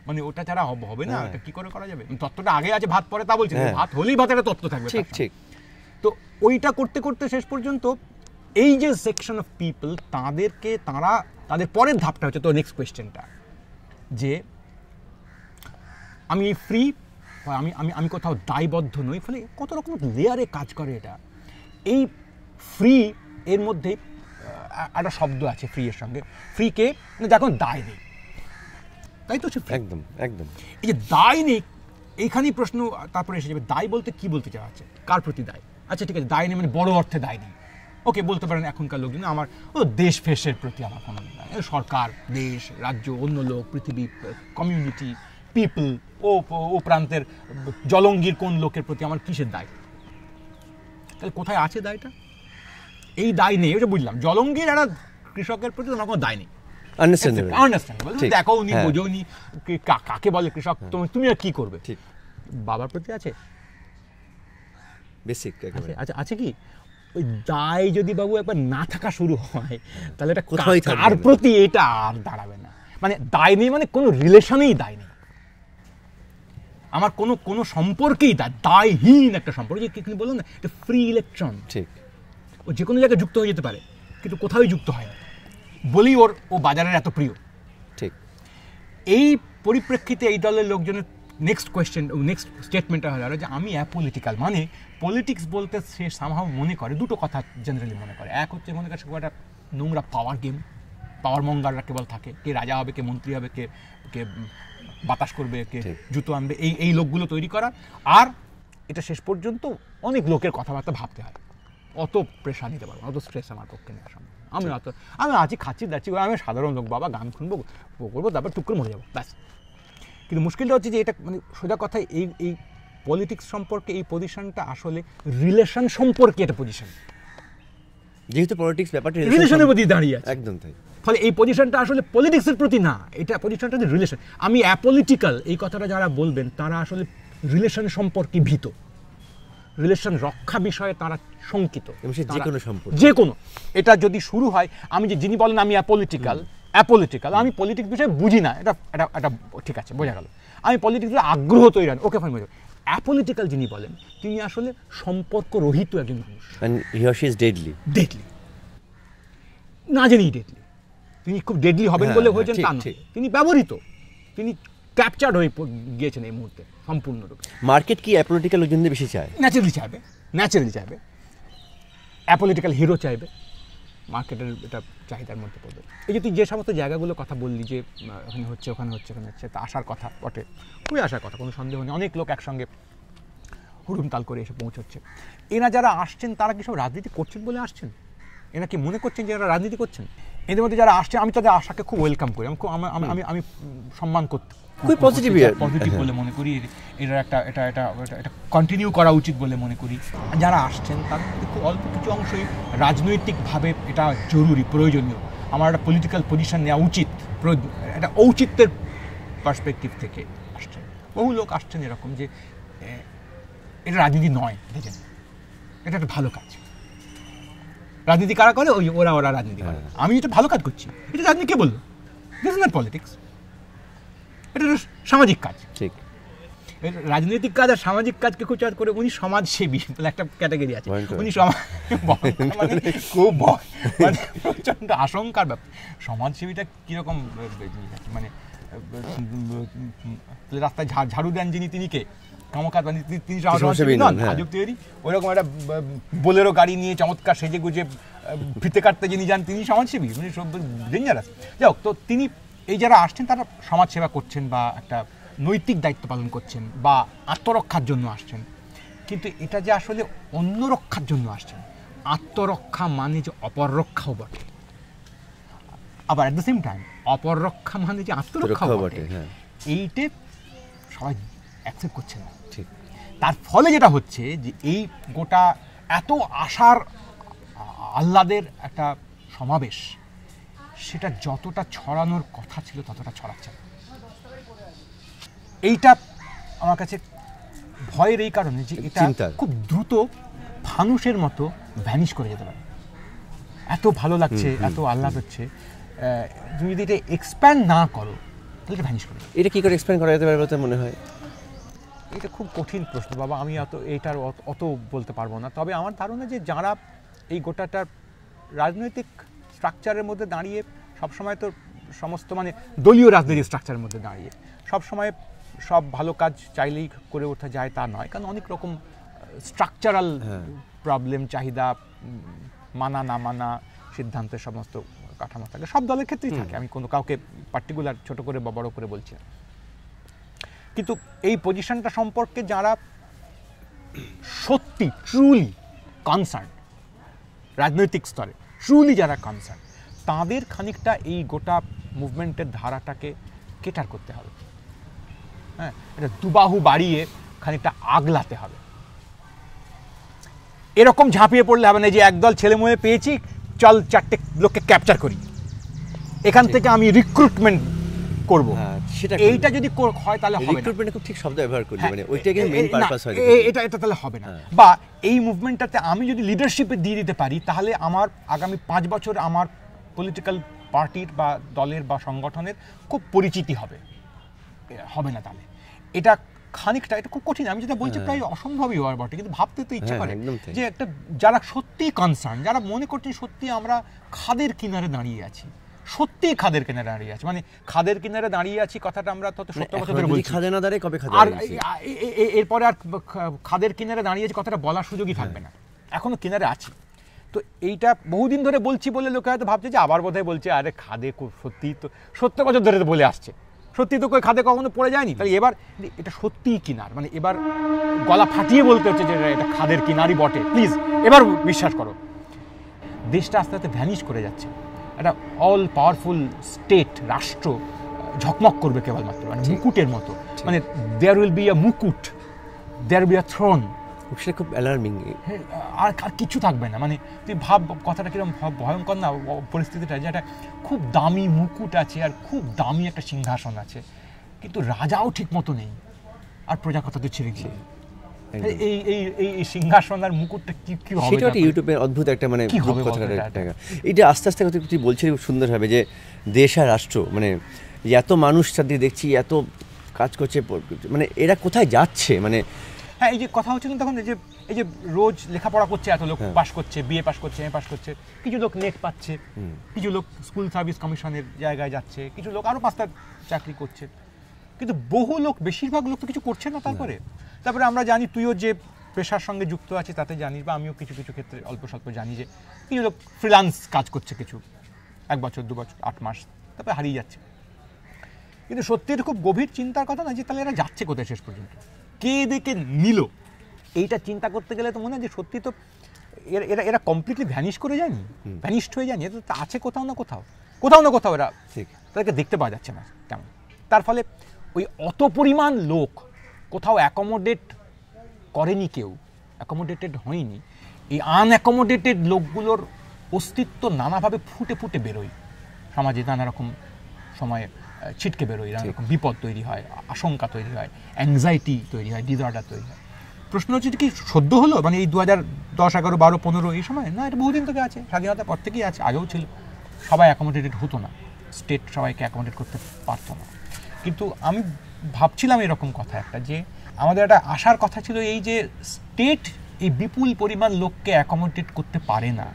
মানে ওটা ছাড়া হবে না হ্যাঁ। কি করে করা যাবে তত্ত্বটা আগে আছে ভাত পরে তা বলছি হ্যাঁ। ভাত হলেই ভাত একটা তত্ত্ব থাকবে ঠিক ঠিক তো ওইটা করতে করতে শেষ পর্যন্ত এই যে সেকশন অফ পিপল তাদেরকে তারা তাদের পরের ধাপটা হচ্ছে তো নেক্সট কোয়েশ্চেনটা যে আমি ফ্রি আমি আমি আমি কোথাও দায়বদ্ধ নই ফলে কত রকম লেয়ারে কাজ করে এটা এই ফ্রি এর মধ্যে একটা শব্দ আছে ফ্রি এর সঙ্গে ফ্রিকে মানে যখন দায় নেই তাই তো হচ্ছে একদম একদম এই যে দায় নেই এইখানেই প্রশ্ন তারপরে এসে যাবে দায় বলতে কি বলতে চাওয়া আছে কার প্রতি দায় আচ্ছা ঠিক আছে দায়নি মানে বড় অর্থে দায়নি ওকে বলতে পারেন এখনকার লোকজন আমার ও দেশ ফেসের প্রতি আমার কোনো ইয়ে সরকার দেশ রাজ্য অন্য লোক পৃথিবী কমিউনিটি পিপল ও ও প্রান্তের জলঙ্গির কোন লোকের প্রতি আমার কিসের দায় তাহলে কোথায় আছে দায়টা এই দায় নেই ওটা বুঝলাম জলঙ্গির একটা কৃষকের প্রতি তোমার কোনো দায় নেই দেখো উনি হ্যাঁ। বোঝো উনি কাকে বলে কৃষক তুমি তুমি আর কি করবে বাবার প্রতি আছে বেসিক আচ্ছা আছে কি ওই দায় যদি বাবু একবার না থাকা শুরু হয় তাহলে এটা কোথায় তার প্রতি এটা আর দাঁড়াবে না মানে দায় নেই মানে কোনো রিলেশনেই দায় নেই আমার কোনো কোনো সম্পর্কেই দায় দায়হীন একটা সম্পর্ক যে কি বললাম না এটা ফ্রি ইলেকট্রন ঠিক ও যে কোনো জায়গায় যুক্ত হয়ে যেতে পারে কিন্তু কোথাও যুক্ত হয় না বলি ওর ও বাজারের এত প্রিয় ঠিক এই পরিপ্রেক্ষিতে এই দলের লোকজনের নেক্সট কোয়েশ্চেন নেক্সট স্টেটমেন্টটা হলো যে আমি পলিটিক্যাল মানে পলিটিক্স বলতে সে সামহাও মনে করে দুটো কথা জেনারেলি মনে করে এক হচ্ছে মনে করে সে একটা নোংরা পাওয়ার গেম পাওয়ার মঙ্গাররা কেবল থাকে কে রাজা হবে কে মন্ত্রী হবে কে কে বাতাস করবে কে জুতো আনবে এই এই লোকগুলো তৈরি করা আর এটা শেষ পর্যন্ত অনেক লোকের কথাবার্তা ভাবতে হয় অত প্রেশার নিতে পারবো অত স্ট্রেস আমার পক্ষে নেওয়া সম্ভব আমি অত আমি আজকে খাচ্ছি দাচ্ছি আমি সাধারণ লোক বাবা গান শুনবো করবো তারপর টুক করে মরে যাবো ব্যাস কিন্তু মুশকিলটা হচ্ছে যে এটা মানে সোজা কথা এই এই পলিটিক্স সম্পর্কে এই পজিশনটা আসলে রিলেশন সম্পর্কে এটা পজিশন যেহেতু পলিটিক্স ব্যাপারটা রিলেশনের প্রতি দাঁড়িয়ে আছে একদম তাই ফলে এই পজিশনটা আসলে পলিটিক্সের প্রতি না এটা পজিশনটা হচ্ছে রিলেশন আমি অ্যাপলিটিক্যাল এই কথাটা যারা বলবেন তারা আসলে রিলেশন সম্পর্কে ভীত রিলেশন রক্ষা বিষয়ে তারা শঙ্কিত যে কোনো সম্পর্ক যে কোনো এটা যদি শুরু হয় আমি যে যিনি বলেন আমি অ্যাপলিটিক্যাল অ্যাপোলিটিক্যাল আমি পলিটিক্স বিষয়ে বুঝি না এটা এটা একটা ঠিক আছে বোঝা গেল আমি পলিটিক্সের আগ্রহ তৈরি ওকে ফাইন অ্যাপোলিটিক্যাল যিনি বলেন তিনি আসলে সম্পর্ক রহিত একজন মানুষ ডেডলি ডেডলি না জানি ডেডলি তিনি খুব ডেডলি হবেন হ্যাঁ, বলে হ্যাঁ, হয়েছেন তা তিনি ব্যবহৃত তিনি ক্যাপচার্ড হয়ে গিয়েছেন এই মুহূর্তে সম্পূর্ণরূপে মার্কেট কি অ্যাপলিটিক্যাল লোকজনদের বেশি চায় ন্যাচারালি চাইবে ন্যাচারালি চাইবে অ্যাপোলিটিক্যাল হিরো চাইবে মার্কেটের এটা চাহিদার মধ্যে পড়বে এই যে তুই যে সমস্ত জায়গাগুলো কথা বললি যে ওখানে হচ্ছে ওখানে হচ্ছে ওখানে হচ্ছে তা আসার কথা বটে খুবই আসার কথা কোনো সন্দেহ নেই অনেক লোক একসঙ্গে হুরুমতাল করে এসে পৌঁছচ্ছে এরা যারা আসছেন তারা কি সব রাজনীতি করছেন বলে আসছেন এনাকে কি মনে করছেন যে এরা রাজনীতি করছেন এদের মধ্যে যারা আসছে আমি তাদের আশাকে খুব ওয়েলকাম করি আমি খুব আমি আমি সম্মান করতে খুবই পজিটিভ পজিটিভ বলে মনে করি এটা একটা এটা এটা এটা কন্টিনিউ করা উচিত বলে মনে করি যারা আসছেন তাদের খুব অল্প কিছু অংশই রাজনৈতিকভাবে এটা জরুরি প্রয়োজনীয় আমার একটা পলিটিক্যাল পজিশন নেওয়া উচিত এটা ঔচিত্যের পার্সপেক্টিভ থেকে আসছেন বহু লোক আসছেন এরকম যে এটা রাজনীতি নয় দেখেন এটা একটা ভালো কাজ রাজনীতি কারা করে ওই ওরা ওরা রাজনীতি করে হ্যাঁ। আমি এটা ভালো কাজ করছি এটা রাজনীতি কে বললো দিস ইস নট পলিটিক্স একটা সামাজিক কাজ ঠিক রাজনৈতিক কাজ আর সামাজিক কাজকে খুচার করে উনি সমাজসেবী একটা ক্যাটাগরি আছে উনি খুব মানে প্রচণ্ড আশঙ্কার ব্যাপার সমাজসেবীটা কীরকম মানে রাস্তায় ঝাড়ু দেন যিনি তিনি কে কামকাজ তিনি আজব হ্যাঁ। তৈরি একটা বোলেরো গাড়ি নিয়ে চমৎকার সেজে গুজে ফিতে কাটতে যিনি যান তিনি সমাজসেবী উনি সব ডেঞ্জারাস যাই হোক তো তিনি এই যারা আসছেন তারা সমাজসেবা করছেন বা একটা নৈতিক দায়িত্ব পালন করছেন বা আত্মরক্ষার জন্য আসছেন কিন্তু এটা যে আসলে অন্য রক্ষার জন্য আসছেন আত্মরক্ষা মানে যে অপররক্ষাও বটে আবার অ্যাট দ্য সেম টাইম অপররক্ষা মানে যে আত্মরক্ষাও বটে হ্যাঁ। এইটে সবাই অ্যাকসেপ্ট করছে না ঠিক তার ফলে যেটা হচ্ছে যে এই গোটা এত আশার আহ্লাদের একটা সমাবেশ সেটা যতটা ছড়ানোর কথা ছিল ততটা ছড়াচ্ছে না এইটা আমার কাছে ভয়ের এই কারণে যে এটা খুব দ্রুত ফানুষের মতো ভ্যানিশ করে যেতে পারে এত ভালো লাগছে এত আহ্লাদ হচ্ছে তুমি যদি এটা এক্সপ্যান্ড না করো তাহলে এটা ভ্যানিশ করে এটা কী করে এক্সপ্যান্ড করা যেতে পারে বলতে মনে হয় এটা খুব কঠিন প্রশ্ন বাবা আমি অত এইটার অত বলতে পারবো না তবে আমার ধারণা যে যারা এই গোটাটার রাজনৈতিক স্ট্রাকচারের মধ্যে দাঁড়িয়ে সবসময় তো সমস্ত মানে দলীয় রাজনৈতিক স্ট্রাকচারের মধ্যে দাঁড়িয়ে সবসময় সব ভালো কাজ চাইলেই করে ওঠা যায় তা নয় কারণ অনেক রকম স্ট্রাকচারাল হ্যাঁ। প্রবলেম চাহিদা মানা না মানা সিদ্ধান্তের সমস্ত কাঠামো থাকে সব দলের ক্ষেত্রেই থাকে আমি কোনো কাউকে পার্টিকুলার ছোট করে বা বড় করে বলছি কিন্তু এই পজিশনটা সম্পর্কে যারা সত্যি ট্রুলি কনসার্ন রাজনৈতিক স্তরে ট্রুলি যারা কনসার্ন তাদের খানিকটা এই গোটা মুভমেন্টের ধারাটাকে কেটার করতে হবে হ্যাঁ এটা দুবাহু বাড়িয়ে খানিকটা আগলাতে হবে এরকম ঝাঁপিয়ে পড়লে হবে না যে একদল ছেলে মেয়ে পেয়েছি চল চারটে লোককে ক্যাপচার করি এখান থেকে আমি রিক্রুটমেন্ট করব হ্যাঁ, সেটা এইটা যদি হয় তাহলে হবে রিক্রুটমেন্টে খুব ঠিক শব্দ ব্যবহার করি হ্যাঁ, মানে ওইটাকে মেইন পারপাস হয় এটা এটা তাহলে হবে না হ্যাঁ। বা এই মুভমেন্টটাতে আমি যদি লিডারশিপে দিয়ে দিতে পারি তাহলে আমার আগামী পাঁচ বছর আমার পলিটিক্যাল পার্টির বা দলের বা সংগঠনের খুব পরিচিতি হবে হবে না তাহলে এটা খানিকটা এটা খুব কঠিন আমি যেটা বলছি প্রায় অসম্ভবই হওয়ার বটে কিন্তু ভাবতে তো ইচ্ছে করে যে একটা যারা সত্যি কনসার্ন যারা মনে করছে সত্যি আমরা খাদের কিনারে দাঁড়িয়ে আছি সত্যিই খাদের কিনারে দাঁড়িয়ে আছে মানে খাদের কিনারে দাঁড়িয়ে আছি কথাটা আমরা তত সত্য মানে কথা ধরে বলছি খাদে না দাঁড়িয়ে কবে খাদে আর এরপরে আর খাদের কিনারে দাঁড়িয়ে আছে কথাটা বলার সুযোগই থাকবে হ্যাঁ। না এখনো কিনারে আছি তো এইটা বহুদিন ধরে বলছি বলে লোকে হয়তো ভাবছে যে আবার বোধহয় বলছে আরে খাদে সত্যি তো সত্য কথা ধরে বলে আসছে সত্যি তো কই খাদে কখনো পড়ে যায়নি তাহলে এবার এটা সত্যিই কিনার মানে এবার গলা ফাটিয়ে বলতে হচ্ছে যে এটা খাদের কিনারই বটে প্লিজ এবার বিশ্বাস করো দেশটা আস্তে আস্তে ভ্যানিশ করে যাচ্ছে একটা অল পাওয়ারফুল স্টেট রাষ্ট্র ঝকমক করবে কেবলমাত্র মানে মুকুটের মতো মানে দেয়ার উইল বি আ মুকুট দেয়ার বি আ থ্রোন সেটা খুব অ্যালার্মিং আর আর কিছু থাকবে না মানে তুই ভাব কথাটা কিরকম ভয়ঙ্কর না পরিস্থিতিটা যে একটা খুব দামি মুকুট আছে আর খুব দামি একটা সিংহাসন আছে কিন্তু রাজাও ঠিক মতো নেই আর প্রজা কথা তো ছেড়ে গিয়ে এই এই এই সিংহাসন আর মুকুটটা কি কি হবে সেটা একটা ইউটিউবের অদ্ভুত একটা মানে টাকা এটা আস্তে আস্তে কথা তুই বলছিস সুন্দর যে দেশ আর রাষ্ট্র মানে এত মানুষ চারদিকে দেখছি এত কাজ করছে মানে এরা কোথায় যাচ্ছে মানে হ্যাঁ এই যে কথা হচ্ছে কিন্তু তখন যে এই যে রোজ লেখাপড়া করছে এত লোক হ্যাঁ। পাশ করছে বিএ পাশ করছে এ পাশ করছে কিছু লোক নেট পাচ্ছে কিছু লোক স্কুল সার্ভিস কমিশনের জায়গায় যাচ্ছে কিছু লোক আরও পাঁচটা চাকরি করছে কিন্তু বহু লোক বেশিরভাগ লোক তো কিছু করছে না তারপরে তারপরে আমরা জানি তুইও যে পেশার সঙ্গে যুক্ত আছে তাতে জানিস বা আমিও কিছু কিছু ক্ষেত্রে অল্প স্বল্প জানি যে কিছু লোক ফ্রিলান্স কাজ করছে কিছু এক বছর দু বছর আট মাস তারপরে হারিয়ে যাচ্ছে কিন্তু সত্যি এটা খুব গভীর চিন্তার কথা না যে তাহলে এরা যাচ্ছে কোথায় শেষ পর্যন্ত কে দেখে নিল এইটা চিন্তা করতে গেলে তো মনে হয় যে সত্যি তো এরা এরা এরা কমপ্লিটলি ভ্যানিশ করে যায়নি ভ্যানিশড হয়ে যায়নি এটা আছে কোথাও না কোথাও কোথাও না কোথাও এরা ঠিক তাদেরকে দেখতে পাওয়া যাচ্ছে না কেমন তার ফলে ওই অত পরিমাণ লোক কোথাও অ্যাকোমোডেট করেনি কেউ অ্যাকোমোডেটেড হয়নি এই আনঅ্যাকোমোডেটেড লোকগুলোর অস্তিত্ব নানাভাবে ফুটে ফুটে বেরোয় সমাজে নানা রকম সময়ে ছিটকে বেরোয় নানা রকম বিপদ তৈরি হয় আশঙ্কা তৈরি হয় অ্যাংজাইটি তৈরি হয় ডিজর্ডার তৈরি হয় প্রশ্ন হচ্ছে কি সদ্য হলো মানে এই দু হাজার দশ এগারো বারো পনেরো এই সময় না এটা বহুদিন থেকে আছে স্বাধীনতার পর থেকেই আছে আগেও ছিল সবাই অ্যাকোমোডেটেড হতো না স্টেট সবাইকে অ্যাকোমোডেট করতে পারতো না কিন্তু আমি ভাবছিলাম এরকম কথা একটা যে আমাদের একটা আশার কথা ছিল এই যে স্টেট এই বিপুল পরিমাণ লোককে অ্যাকোমোডেট করতে পারে না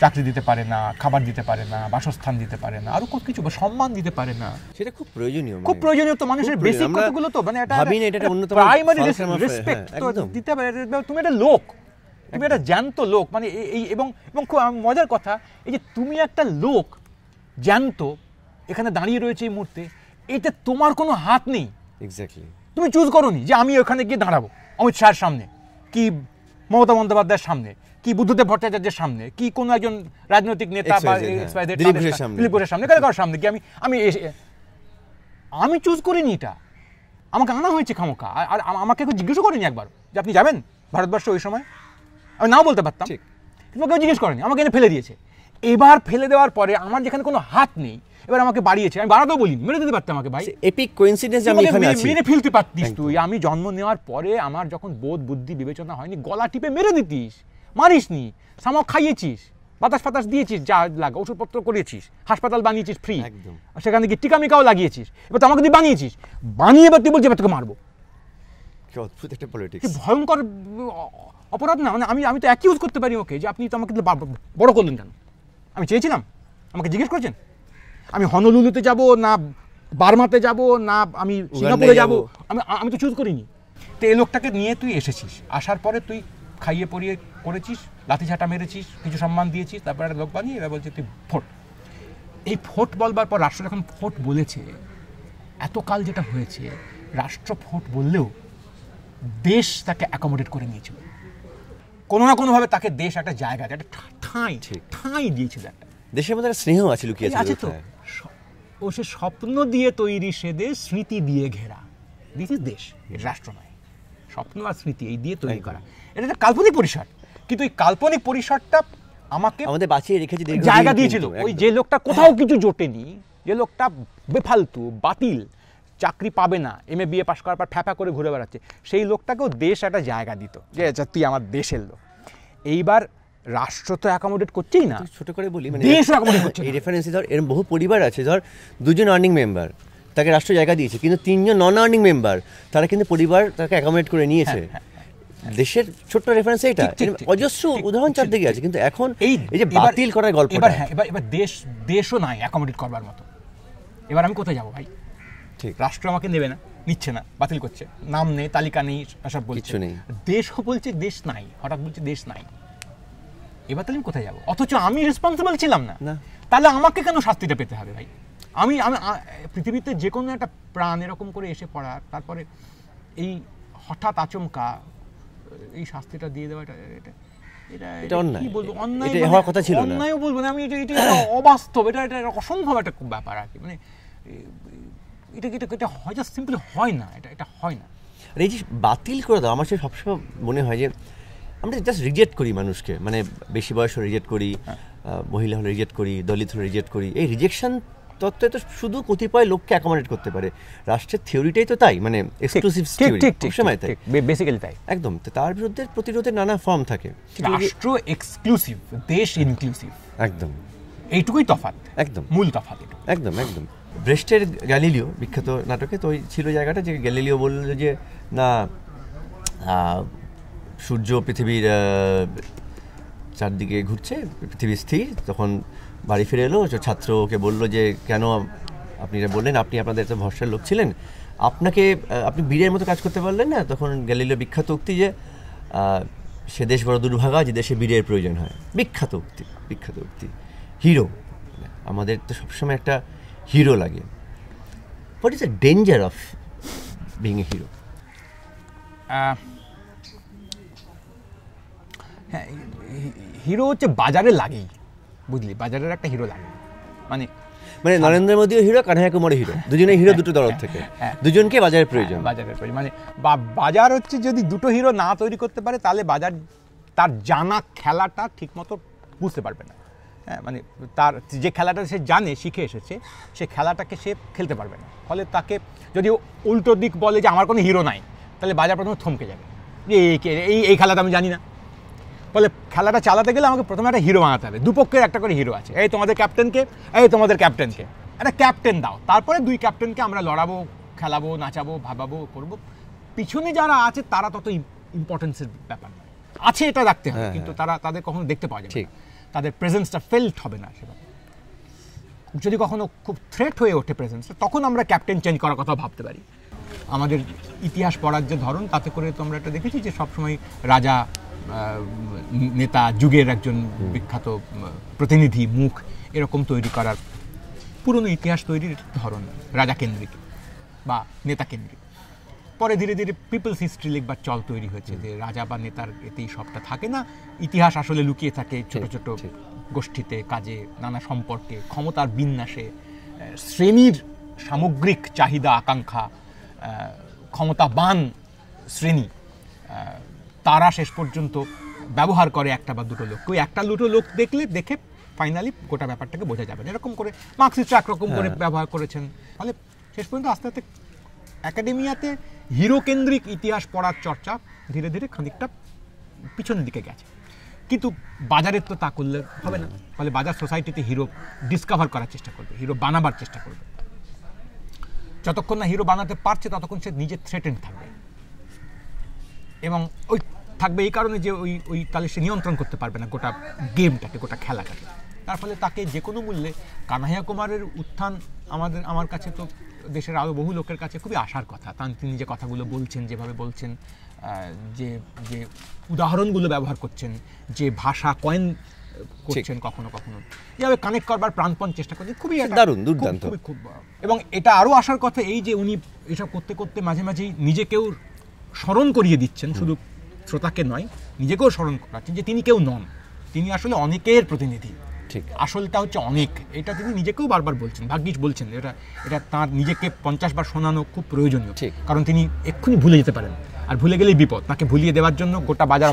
চাকরি দিতে পারে না খাবার দিতে পারে না বাসস্থান দিতে পারে না আরো কত কিছু সম্মান দিতে পারে না সেটা খুব প্রয়োজনীয় খুব মানে। প্রয়োজনীয় তো মানুষের বেসিক কথাগুলো তো মানে এটা ভাবিনি হ্যাঁ, এটা অন্যতম প্রাইমারি রেসপেক্ট তো দিতে পারে তুমি একটা লোক তুমি একটা জ্যান্ত লোক মানে এই এবং এবং খুব মজার কথা এই যে তুমি একটা লোক জ্যান্ত এখানে দাঁড়িয়ে রয়েছে এই মুহূর্তে এতে তোমার কোনো হাত নেই এক্স্যাক্টলি তুমি চুজ করো যে আমি ওখানে গিয়ে দাঁড়াবো অমিত শাহের সামনে কি মমতা বন্দ্যোপাধ্যায়ের সামনে কি বুদ্ধদেব ভট্টাচার্যের সামনে কি কোনো একজন রাজনৈতিক নেতা বা হ্যাঁ। দিলীপের সামনে কারো কারোর সামনে কি আমি আমি আমি চুজ করিনি এটা আমাকে আনা হয়েছে খামোকা আর আমাকে কেউ জিজ্ঞেস করেনি একবার যে আপনি যাবেন ভারতবর্ষে ওই সময় আমি নাও বলতে পারতাম কিন্তু কেউ জিজ্ঞেস করেনি আমাকে এনে ফেলে দিয়েছে এবার ফেলে দেওয়ার পরে আমার যেখানে কোনো হাত নেই এবার আমাকে বাড়িয়েছে আমি বাড়াতেও বলিনি মেরে দিতে পারতে আমাকে ভাই এপিক কোইন্সিডেন্স আমি এখানে আছি মেরে ফেলতে পারতিস তুই আমি জন্ম নেওয়ার পরে আমার যখন বোধ বুদ্ধি বিবেচনা হয়নি গলা টিপে মেরে দিতিস মারিসনি সামো খাইয়েছিস বাতাস ফাতাস দিয়েছিস যা লাগে ওষুধপত্র করেছিস হাসপাতাল বানিয়েছিস ফ্রি একদম সেখানে গিয়ে মিকাও লাগিয়েছিস এবার তো আমাকে দিয়ে বানিয়েছিস বানিয়ে এবার তুই বলছি এবার তোকে মারবো কি অদ্ভুত একটা পলিটিক্স ভয়ঙ্কর অপরাধ না মানে আমি আমি তো অ্যাকিউজ করতে পারি ওকে যে আপনি তো আমাকে বড় করলেন কেন আমি চেয়েছিলাম আমাকে জিজ্ঞেস করছেন আমি হনলুলুতে যাব না বার্মাতে যাব না আমি সিঙ্গাপুরে যাব আমি আমি তো চুজ করিনি তো এই লোকটাকে নিয়ে তুই এসেছিস আসার পরে তুই খাইয়ে পরিয়ে করেছিস লাঠি ঝাঁটা মেরেছিস কিছু সম্মান দিয়েছিস তারপরে একটা লোক বানিয়ে এরা বলছে তুই ভোট এই ভোট বলবার পর রাষ্ট্র যখন ভোট বলেছে এতকাল যেটা হয়েছে রাষ্ট্র ভোট বললেও দেশ তাকে অ্যাকোমোডেট করে নিয়েছিল কোনো না কোনোভাবে তাকে দেশ একটা জায়গা একটা ঠাঁই ঠাঁই দিয়েছিল একটা দেশের মধ্যে একটা স্নেহ আছে লুকিয়ে আছে তো ও সে স্বপ্ন দিয়ে তৈরি সে দেশ স্মৃতি দিয়ে ঘেরা দিস ইজ দেশ রাষ্ট্র নয় স্বপ্ন আর স্মৃতি এই দিয়ে তৈরি করা এটা তো কাল্পনিক পরিসর কিন্তু এই কাল্পনিক পরিসরটা আমাকে আমাদের বাঁচিয়ে রেখেছে জায়গা দিয়েছিল ওই যে লোকটা কোথাও কিছু জোটেনি যে লোকটা বেফালতু বাতিল চাকরি পাবে না এম এ বিএ পাশ করার পর ফ্যাফা করে ঘুরে বেড়াচ্ছে সেই লোকটাকেও দেশ একটা জায়গা দিত যে আচ্ছা তুই আমার দেশের লোক এইবার রাষ্ট্র তো অ্যাকোমোডেট করছেই না ছোট করে বলি মানে দেশ অ্যাকোমোডেট করছে এই রেফারেন্সে ধর এরকম বহু পরিবার আছে ধর দুজন আর্নিং মেম্বার তাকে রাষ্ট্র জায়গা দিয়েছে কিন্তু তিনজন নন আর্নিং মেম্বার তারা কিন্তু পরিবার তাকে অ্যাকোমোডেট করে নিয়েছে হ্যাঁ, হ্যাঁ। দেশের ছোট্ট রেফারেন্স এটা অজস্র উদাহরণ দিকে আছে কিন্তু এখন এই যে বাতিল করার গল্প এবার হ্যাঁ এবার এবার দেশ দেশও নাই অ্যাকোমোডেট করবার মতো এবার আমি কোথায় যাবো ভাই ঠিক রাষ্ট্র আমাকে নেবে না নিচ্ছে না বাতিল করছে নাম নেই তালিকা নেই সব বলছে দেশও বলছে দেশ নাই হঠাৎ বলছে দেশ নাই এবার তাহলে কোথায় যাবো অথচ আমি রেসপন্সিবল ছিলাম না তাহলে আমাকে কেন শাস্তিটা পেতে হবে ভাই আমি আমি পৃথিবীতে যে কোনো একটা প্রাণ এরকম করে এসে পড়া তারপরে এই হঠাৎ আচমকা এই শাস্তিটা দিয়ে দেওয়াটা এটা বাতিল করে দাও আমার সে সবসময় মনে হয় যে আমরা জাস্ট রিজেক্ট করি মানুষকে মানে বেশি বয়স রিজেক্ট করি হ্যাঁ। মহিলা হলে রিজেক্ট করি দলিত হলে রিজেক্ট করি এই রিজেকশন তত্ত্বে তো শুধু কতিপয় লোককে অ্যাকোমোডেট করতে পারে রাষ্ট্রের থিওরিটাই তো তাই মানে এক্সক্লুসিভ সময় তাই বেসিক্যালি তাই একদম তার বিরুদ্ধে প্রতিরোধে নানা ফর্ম থাকে রাষ্ট্র এক্সক্লুসিভ দেশ ইনক্লুসিভ একদম এইটুকুই তফাত একদম মূল তফাত একদম একদম ব্রেস্টের গ্যালিলিও বিখ্যাত নাটকে তো ওই ছিল জায়গাটা যে গ্যালিলিও বলল যে না সূর্য পৃথিবীর চারদিকে ঘুরছে পৃথিবী স্থির তখন বাড়ি ফিরে এলো ছাত্র ওকে বললো যে কেন আপনি যা বললেন আপনি আপনাদের একটা ভরসার লোক ছিলেন আপনাকে আপনি বীরের মতো কাজ করতে পারলেন না তখন গ্যালিলিও বিখ্যাত উক্তি যে সে দেশ বড় দুর্ভাগা যে দেশে বীরের প্রয়োজন হয় বিখ্যাত উক্তি বিখ্যাত উক্তি হিরো মানে আমাদের তো সবসময় একটা হিরো লাগে what is the danger of being a hero হ্যাঁ হিরো হচ্ছে বাজারে লাগেই বুঝলি বাজারের একটা হিরো লাগে মানে মানে নরেন্দ্র মোদীও হিরো কানহাইয়া কুমারও হিরো হ্যাঁ, দুজনেই হিরো হ্যাঁ, দুটো দরদ হ্যাঁ, থেকে দুজনকে বাজারের প্রয়োজন বাজারের প্রয়োজন মানে বাজার হচ্ছে যদি দুটো হিরো না তৈরি করতে পারে তাহলে বাজার তার জানা খেলাটা ঠিকমতো বুঝতে পারবে না হ্যাঁ মানে তার যে খেলাটা সে জানে শিখে এসেছে সে খেলাটাকে সে খেলতে পারবে না ফলে তাকে যদি উল্টো দিক বলে যে আমার কোনো হিরো নাই তাহলে বাজার প্রথমে থমকে যাবে যে এই এই খেলাটা আমি জানি না ফলে খেলাটা চালাতে গেলে আমাকে প্রথমে একটা হিরো বানাতে হবে দুপক্ষের একটা করে হিরো আছে এই তোমাদের ক্যাপ্টেনকে এই তোমাদের ক্যাপ্টেনকে একটা ক্যাপ্টেন দাও তারপরে দুই ক্যাপ্টেনকে আমরা লড়াবো খেলাবো নাচাবো ভাবাবো করবো পিছনে যারা আছে তারা তত ইম্পর্টেন্সের ব্যাপার আছে এটা রাখতে হবে হ্যাঁ, কিন্তু হ্যাঁ। তারা তাদের কখনো দেখতে পাওয়া যাবে তাদের প্রেজেন্সটা ফেল্ট হবে না সেভাবে যদি কখনো খুব থ্রেট হয়ে ওঠে প্রেজেন্সটা তখন আমরা ক্যাপ্টেন চেঞ্জ করার কথা ভাবতে পারি আমাদের ইতিহাস পড়ার যে ধরন তাতে করে তো আমরা একটা দেখেছি যে সবসময় রাজা নেতা যুগের একজন বিখ্যাত প্রতিনিধি মুখ এরকম তৈরি করার পুরনো ইতিহাস তৈরির ধরন রাজা কেন্দ্রিক বা নেতা কেন্দ্রিক পরে ধীরে ধীরে পিপলস হিস্ট্রি লিখবার চল তৈরি হয়েছে যে রাজা বা নেতার এতেই সবটা থাকে না ইতিহাস আসলে লুকিয়ে থাকে ছোট ছোট গোষ্ঠীতে কাজে নানা সম্পর্কে ক্ষমতার বিন্যাসে শ্রেণীর সামগ্রিক চাহিদা আকাঙ্ক্ষা ক্ষমতাবান শ্রেণী তারা শেষ পর্যন্ত ব্যবহার করে একটা বা দুটো লোক ওই একটা দুটো লোক দেখলে দেখে ফাইনালি গোটা ব্যাপারটাকে বোঝা যাবে এরকম করে মার্কসিস্টরা একরকম করে হ্যাঁ। ব্যবহার করেছেন ফলে শেষ পর্যন্ত আস্তে আস্তে অ্যাকাডেমিয়াতে হিরো কেন্দ্রিক ইতিহাস পড়ার চর্চা ধীরে ধীরে খানিকটা পিছনের দিকে গেছে কিন্তু বাজারে তো তা করলে হবে না ফলে বাজার সোসাইটিতে হিরো ডিসকভার করার চেষ্টা করবে হিরো বানাবার চেষ্টা করবে যতক্ষণ না হিরো বানাতে পারছে ততক্ষণ সে নিজে থ্রেটেন থাকবে এবং ওই থাকবে এই কারণে যে ওই ওই তাহলে সে নিয়ন্ত্রণ করতে পারবে না গোটা গেমটাকে গোটা খেলাটাকে তার ফলে তাকে যে কোনো মূল্যে কানাইয়া কুমারের উত্থান আমাদের আমার কাছে তো দেশের আরও বহু লোকের কাছে খুবই আশার কথা কারণ তিনি যে কথাগুলো বলছেন যেভাবে বলছেন যে যে উদাহরণগুলো ব্যবহার করছেন যে ভাষা কয়েন করছেন কখনো কখনো এভাবে কানেক্ট করবার প্রাণপণ চেষ্টা করছেন খুবই দারুণ দুর্দান্ত খুব এবং এটা আরও আসার কথা এই যে উনি এসব করতে করতে মাঝে মাঝেই নিজেকেও স্মরণ করিয়ে দিচ্ছেন শুধু শ্রোতাকে নয় নিজেকেও স্মরণ করাচ্ছেন যে তিনি কেউ নন তিনি আসলে অনেকের প্রতিনিধি ঠিক আসলটা হচ্ছে অনেক এটা তিনি নিজেকেও বারবার বলছেন ভাগ্যিস বলছেন এটা এটা তাঁর নিজেকে পঞ্চাশ বার শোনানো খুব প্রয়োজনীয় ঠিক কারণ তিনি এক্ষুনি ভুলে যেতে পারেন আর ভুলে গেলেই বিপদ তাকে ভুলিয়ে দেওয়ার জন্য গোটা বাজার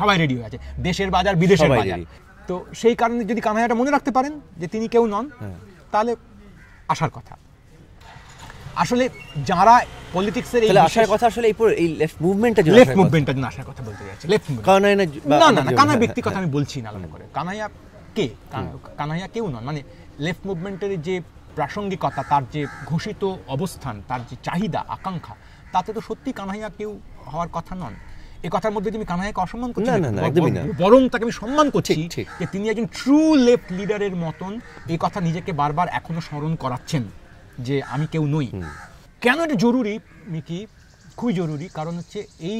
সবাই রেডি হয়ে আছে দেশের বাজার বিদেশের বাজার তো সেই কারণে যদি কানাইয়াটা মনে রাখতে পারেন যে তিনি কেউ নন হ্যাঁ। তাহলে আসার কথা আসলে যারা পলিটিক্সের এই আসার কথা আসলে এই এই লেফট মুভমেন্টটা লেফট মুভমেন্টটা জন্য আসার কথা বলতে যাচ্ছি লেফট কানাই না না না কানা ব্যক্তি কথা আমি বলছি না আলাদা করে কানাইয়া কে কানাইয়া কেউ নন মানে লেফট মুভমেন্টের যে প্রাসঙ্গিকতা তার যে ঘোষিত অবস্থান তার যে চাহিদা আকাঙ্ক্ষা তাতে তো সত্যি কানাইয়া কেউ হওয়ার কথা নন এ কথার মধ্যে তুমি কানাইয়াকে অসম্মান করছো না না একদমই না বরং তাকে আমি সম্মান করছি যে তিনি একজন ট্রু লেফট লিডারের মতন এই কথা নিজেকে বারবার এখনো স্মরণ করাচ্ছেন যে আমি কেউ নই কেন এটা জরুরি মিকি খুবই জরুরি কারণ হচ্ছে এই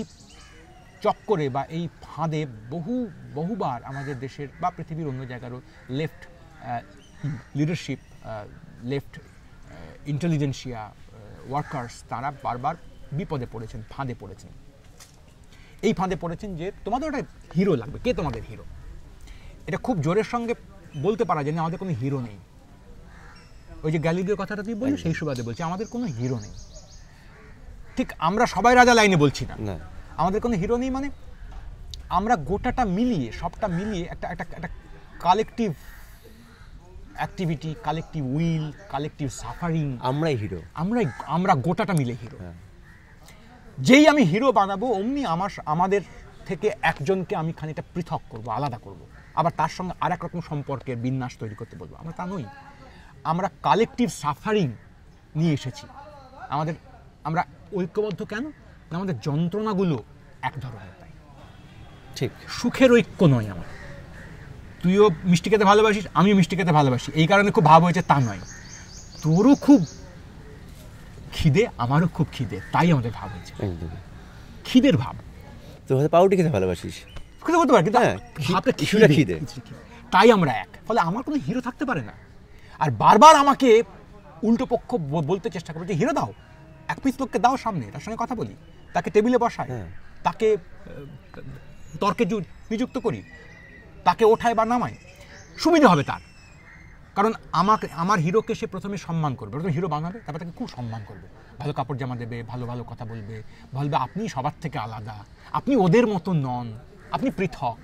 চক্করে বা এই ফাঁদে বহু বহুবার আমাদের দেশের বা পৃথিবীর অন্য জায়গারও left leadership left intelligentsia workers তারা বারবার বিপদে পড়েছেন ফাঁদে পড়েছেন এই ফাঁদে পড়েছেন যে তোমাদের একটা হিরো লাগবে কে তোমাদের হিরো এটা খুব জোরের সঙ্গে বলতে পারা যায় না আমাদের কোনো হিরো নেই ওই যে গ্যালিলিও কথাটা তুই বলি সেই সুবাদে বলছি আমাদের কোনো হিরো নেই ঠিক আমরা সবাই রাজা লাইনে বলছি না আমাদের কোনো হিরো নেই মানে আমরা গোটাটা মিলিয়ে সবটা মিলিয়ে একটা একটা একটা collective activity collective will collective suffering আমরাই হিরো আমরাই আমরা গোটাটা মিলে হিরো হ্যাঁ। যেই আমি হিরো বানাবো অমনি আমার আমাদের থেকে একজনকে আমি খানিকটা পৃথক করব আলাদা করব আবার তার সঙ্গে আর এক রকম সম্পর্কের বিন্যাস তৈরি করতে বলবো আমরা তা নই আমরা কালেকটিভ সাফারিং নিয়ে এসেছি আমাদের আমরা ঐক্যবদ্ধ কেন আমাদের যন্ত্রণাগুলো এক ধরনের তাই ঠিক সুখের ঐক্য নয় আমার তুইও মিষ্টি খেতে ভালোবাসিস আমিও মিষ্টি খেতে ভালোবাসি এই কারণে খুব ভাব হয়েছে তা নয় তোরও খুব খিদে আমারও খুব খিদে তাই আমাদের ভাব হয়েছে খিদের ভাব তো হয়তো পাউটি খেতে ভালোবাসিস খেতে করতে পারে কিন্তু হ্যাঁ, খিদে তাই আমরা এক ফলে আমার কোনো হিরো থাকতে পারে না আর বারবার আমাকে উল্টো পক্ষ বলতে চেষ্টা করে যে হিরো দাও এক পিস লোককে দাও সামনে তার সঙ্গে কথা বলি তাকে টেবিলে বসাই হ্যাঁ। তাকে তর্কে নিযুক্ত করি তাকে ওঠায় বা নামায় সুবিধা হবে তার কারণ আমাকে আমার হিরোকে সে প্রথমে সম্মান করবে প্রথমে হিরো বানাবে তারপর তাকে খুব সম্মান করবে ভালো কাপড় জামা দেবে ভালো ভালো কথা বলবে বলবে আপনি সবার থেকে আলাদা আপনি ওদের মতো নন আপনি পৃথক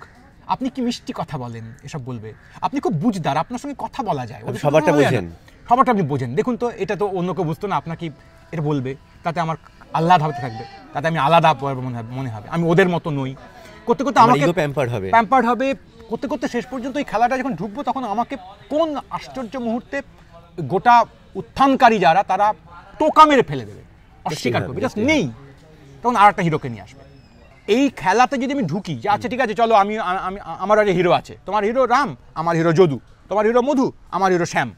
আপনি কি মিষ্টি কথা বলেন এসব বলবে আপনি খুব বুঝদার আপনার সঙ্গে কথা বলা যায় সবারটা বোঝেন সবারটা আপনি বোঝেন দেখুন তো এটা তো অন্য কেউ বুঝতো না আপনাকে এটা বলবে তাতে আমার আল্লাহ ভাবতে থাকবে তাতে আমি আলাদা মনে হবে মনে হবে আমি ওদের মতো নই করতে করতে আমাকে প্যাম্পার্ড হবে প্যাম্পার্ড হবে করতে করতে শেষ পর্যন্ত এই খেলাটা যখন ঢুকবো তখন আমাকে কোন আশ্চর্য মুহূর্তে গোটা উত্থানকারী যারা তারা টোকা মেরে ফেলে দেবে অস্বীকার করবে জাস্ট নেই তখন আর একটা হিরোকে নিয়ে আসবে এই খেলাতে যদি আমি ঢুকি যে আচ্ছা ঠিক আছে চলো আমি আমি আমার আগে হিরো আছে তোমার হিরো রাম আমার হিরো যদু তোমার হিরো মধু আমার হিরো শ্যাম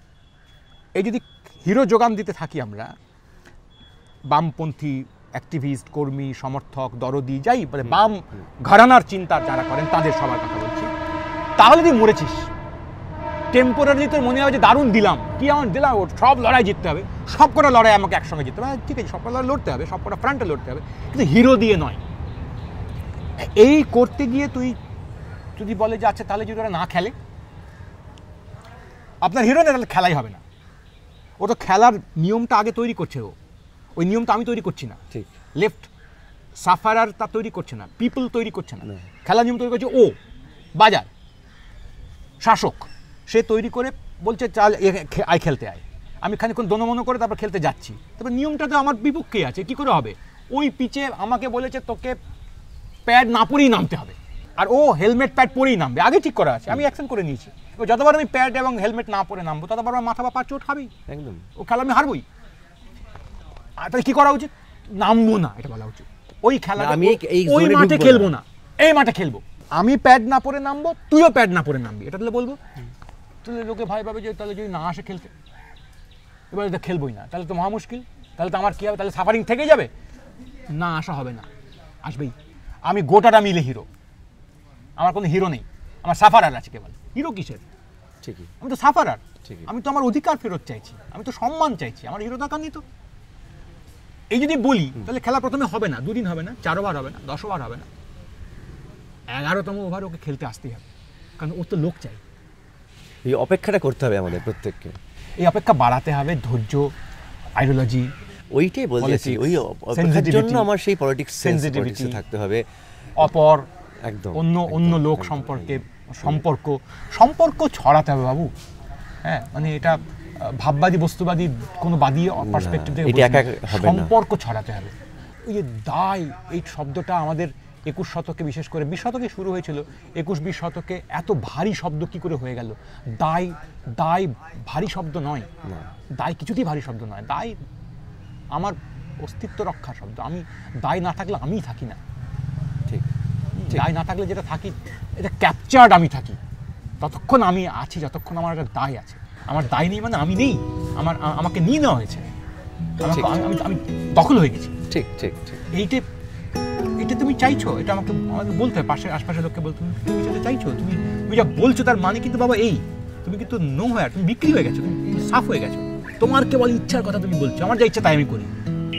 এই যদি হিরো যোগান দিতে থাকি আমরা বামপন্থী অ্যাক্টিভিস্ট কর্মী সমর্থক দরদি যাই মানে বাম ঘরানার চিন্তা যারা করেন তাদের সবার কথা বলছি তাহলে তুই মরেছিস টেম্পোরারি তোর মনে হয় যে দারুণ দিলাম কি আমার দিলাম সব লড়াই জিততে হবে সবকটা লড়াই আমাকে একসঙ্গে জিততে হবে হ্যাঁ, ঠিক আছে সব লড়তে হবে সবকটা ফ্রান্টে লড়তে হবে কিন্তু হিরো দিয়ে নয় এই করতে গিয়ে তুই যদি বলে যে আচ্ছা তাহলে যদি ওরা না খেলে আপনার হিরো না তাহলে খেলাই হবে না ও তো খেলার নিয়মটা আগে তৈরি করছে ও ওই নিয়মটা আমি তৈরি করছি না ঠিক লেফট সাফারার তা তৈরি করছে না পিপল তৈরি করছে না খেলার নিয়ম তৈরি করছে ও বাজার শাসক সে তৈরি করে বলছে চাল আয় খেলতে আয় আমি খানিক্ষণ দনমনো করে তারপর খেলতে যাচ্ছি তারপর নিয়মটা তো আমার বিপক্ষে আছে কি করে হবে ওই পিচে আমাকে বলেছে তোকে প্যাড না পরেই নামতে হবে আর ও হেলমেট প্যাড পরেই নামবে আগে ঠিক করা আছে আমি অ্যাকশন করে নিয়েছি ও যতবার আমি প্যাড এবং হেলমেট না পরে নামবো ততবার আমার মাথা বা পা চোট খাবেই একদম ও খেলা আমি হারবই আর তাহলে কী করা উচিত নামবো না এটা বলা উচিত ওই খেলা আমি ওই মাঠে খেলবো না এই মাঠে খেলবো আমি প্যাড না পরে নামবো তুইও প্যাড না পরে নামবি এটা তাহলে বলবো তাহলে লোকে ভাই পাবে যে তাহলে যদি না আসে খেলতে এবার তো খেলবোই না তাহলে তো মহা মুশকিল তাহলে তো আমার কী হবে তাহলে সাফারিং থেকে যাবে না আসা হবে না আসবেই আমি গোটাটা মিলে হিরো আমার কোনো হিরো নেই আমার সাফারার আছে কেবল হিরো কিসের ঠিকই আমি তো সাফারার আমি তো আমার অধিকার ফেরত চাইছি আমি তো সম্মান চাইছি আমার হিরো দরকার নেই তো এই যদি বলি তাহলে খেলা প্রথমে হবে না দুদিন হবে না চার ওভার হবে না দশ ওভার হবে না এগারোতম ওভার ওকে খেলতে আসতেই হবে কারণ ওর তো লোক চাই এই অপেক্ষাটা করতে হবে আমাদের প্রত্যেককে এই অপেক্ষা বাড়াতে হবে ধৈর্য আইডিওলজি ওইটাই বলছি ওই জন্য আমার সেই পলিটিক্স সেন্সিটিভিটি থাকতে হবে অপর একদম অন্য অন্য লোক সম্পর্কে সম্পর্ক সম্পর্ক ছড়াতে হবে বাবু হ্যাঁ মানে এটা ভাববাদী বস্তুবাদী কোনো বাদী পার্সপেক্টিভ থেকে সম্পর্ক ছড়াতে হবে ওই যে দায় এই শব্দটা আমাদের একুশ শতকে বিশেষ করে বিশ শতকে শুরু হয়েছিল একুশ বিশ শতকে এত ভারী শব্দ কি করে হয়ে গেল দায় দায় ভারী শব্দ নয় দায় কিছুতেই ভারী শব্দ নয় দায় আমার অস্তিত্ব রক্ষা শব্দ আমি দায় না থাকলে আমিই থাকি না ঠিক দায় না থাকলে যেটা থাকি এটা ক্যাপচার্ড আমি থাকি ততক্ষণ আমি আছি যতক্ষণ আমার একটা দায় আছে আমার দায় নেই মানে আমি নেই আমার আমাকে নিয়ে নেওয়া হয়েছে আমি আমি দখল হয়ে গেছি ঠিক ঠিক ঠিক এইটা এটা তুমি চাইছো এটা আমাকে আমাকে বলতে হয় পাশে আশপাশের লোককে বলতে তুমি যেটা চাইছো তুমি তুমি যা বলছো তার মানে কিন্তু বাবা এই তুমি কিন্তু নো হয়ে তুমি বিক্রি হয়ে গেছো তুমি সাফ হয়ে গেছো তোমার কেবল ইচ্ছার কথা তুমি বলছো আমার যা ইচ্ছা তাই আমি করি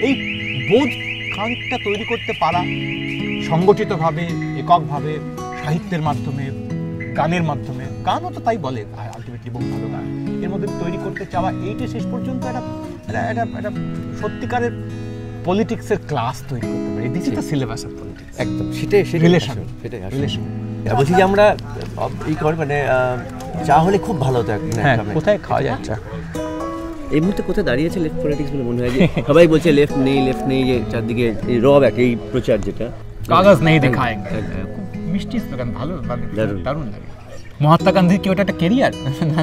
এই বোধ খানটা তৈরি করতে পারা সংগঠিতভাবে এককভাবে সাহিত্যের মাধ্যমে গানের মাধ্যমে গানও তো তাই বলে আলটিমেটলি বহু ভালো গান এর মধ্যে তৈরি করতে চাওয়া এইটা শেষ পর্যন্ত একটা একটা একটা সত্যিকারের পলিটিক্সের ক্লাস তৈরি করতে পারে this is the syllabus of politics একদম সেটাই সেটাই রিলেশন সেটাই রিলেশন বলছি যে আমরা এই কর মানে চা হলে খুব ভালো হতো হ্যাঁ, কোথায় খাওয়া যায় চা এই মুহূর্তে কোথায় দাঁড়িয়েছে লেফট পলিটিক্স বলে মনে হয় যে সবাই বলছে লেফট নেই লেফট নেই যে চারদিকে এই রব এক এই প্রচার যেটা কাগজ নেই দেখায় খুব মিষ্টি স্লোগান ভালো মানে দারুণ লাগে মহাত্মা গান্ধীর ওটা একটা কেরিয়ার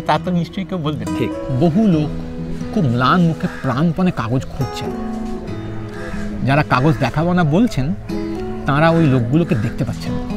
তা তো নিশ্চয়ই কেউ বলবেন ঠিক বহু লোক খুব ম্লান মুখে প্রাণপণে কাগজ খুঁজছেন যারা কাগজ দেখাবো না বলছেন তারা ওই লোকগুলোকে দেখতে পাচ্ছেন না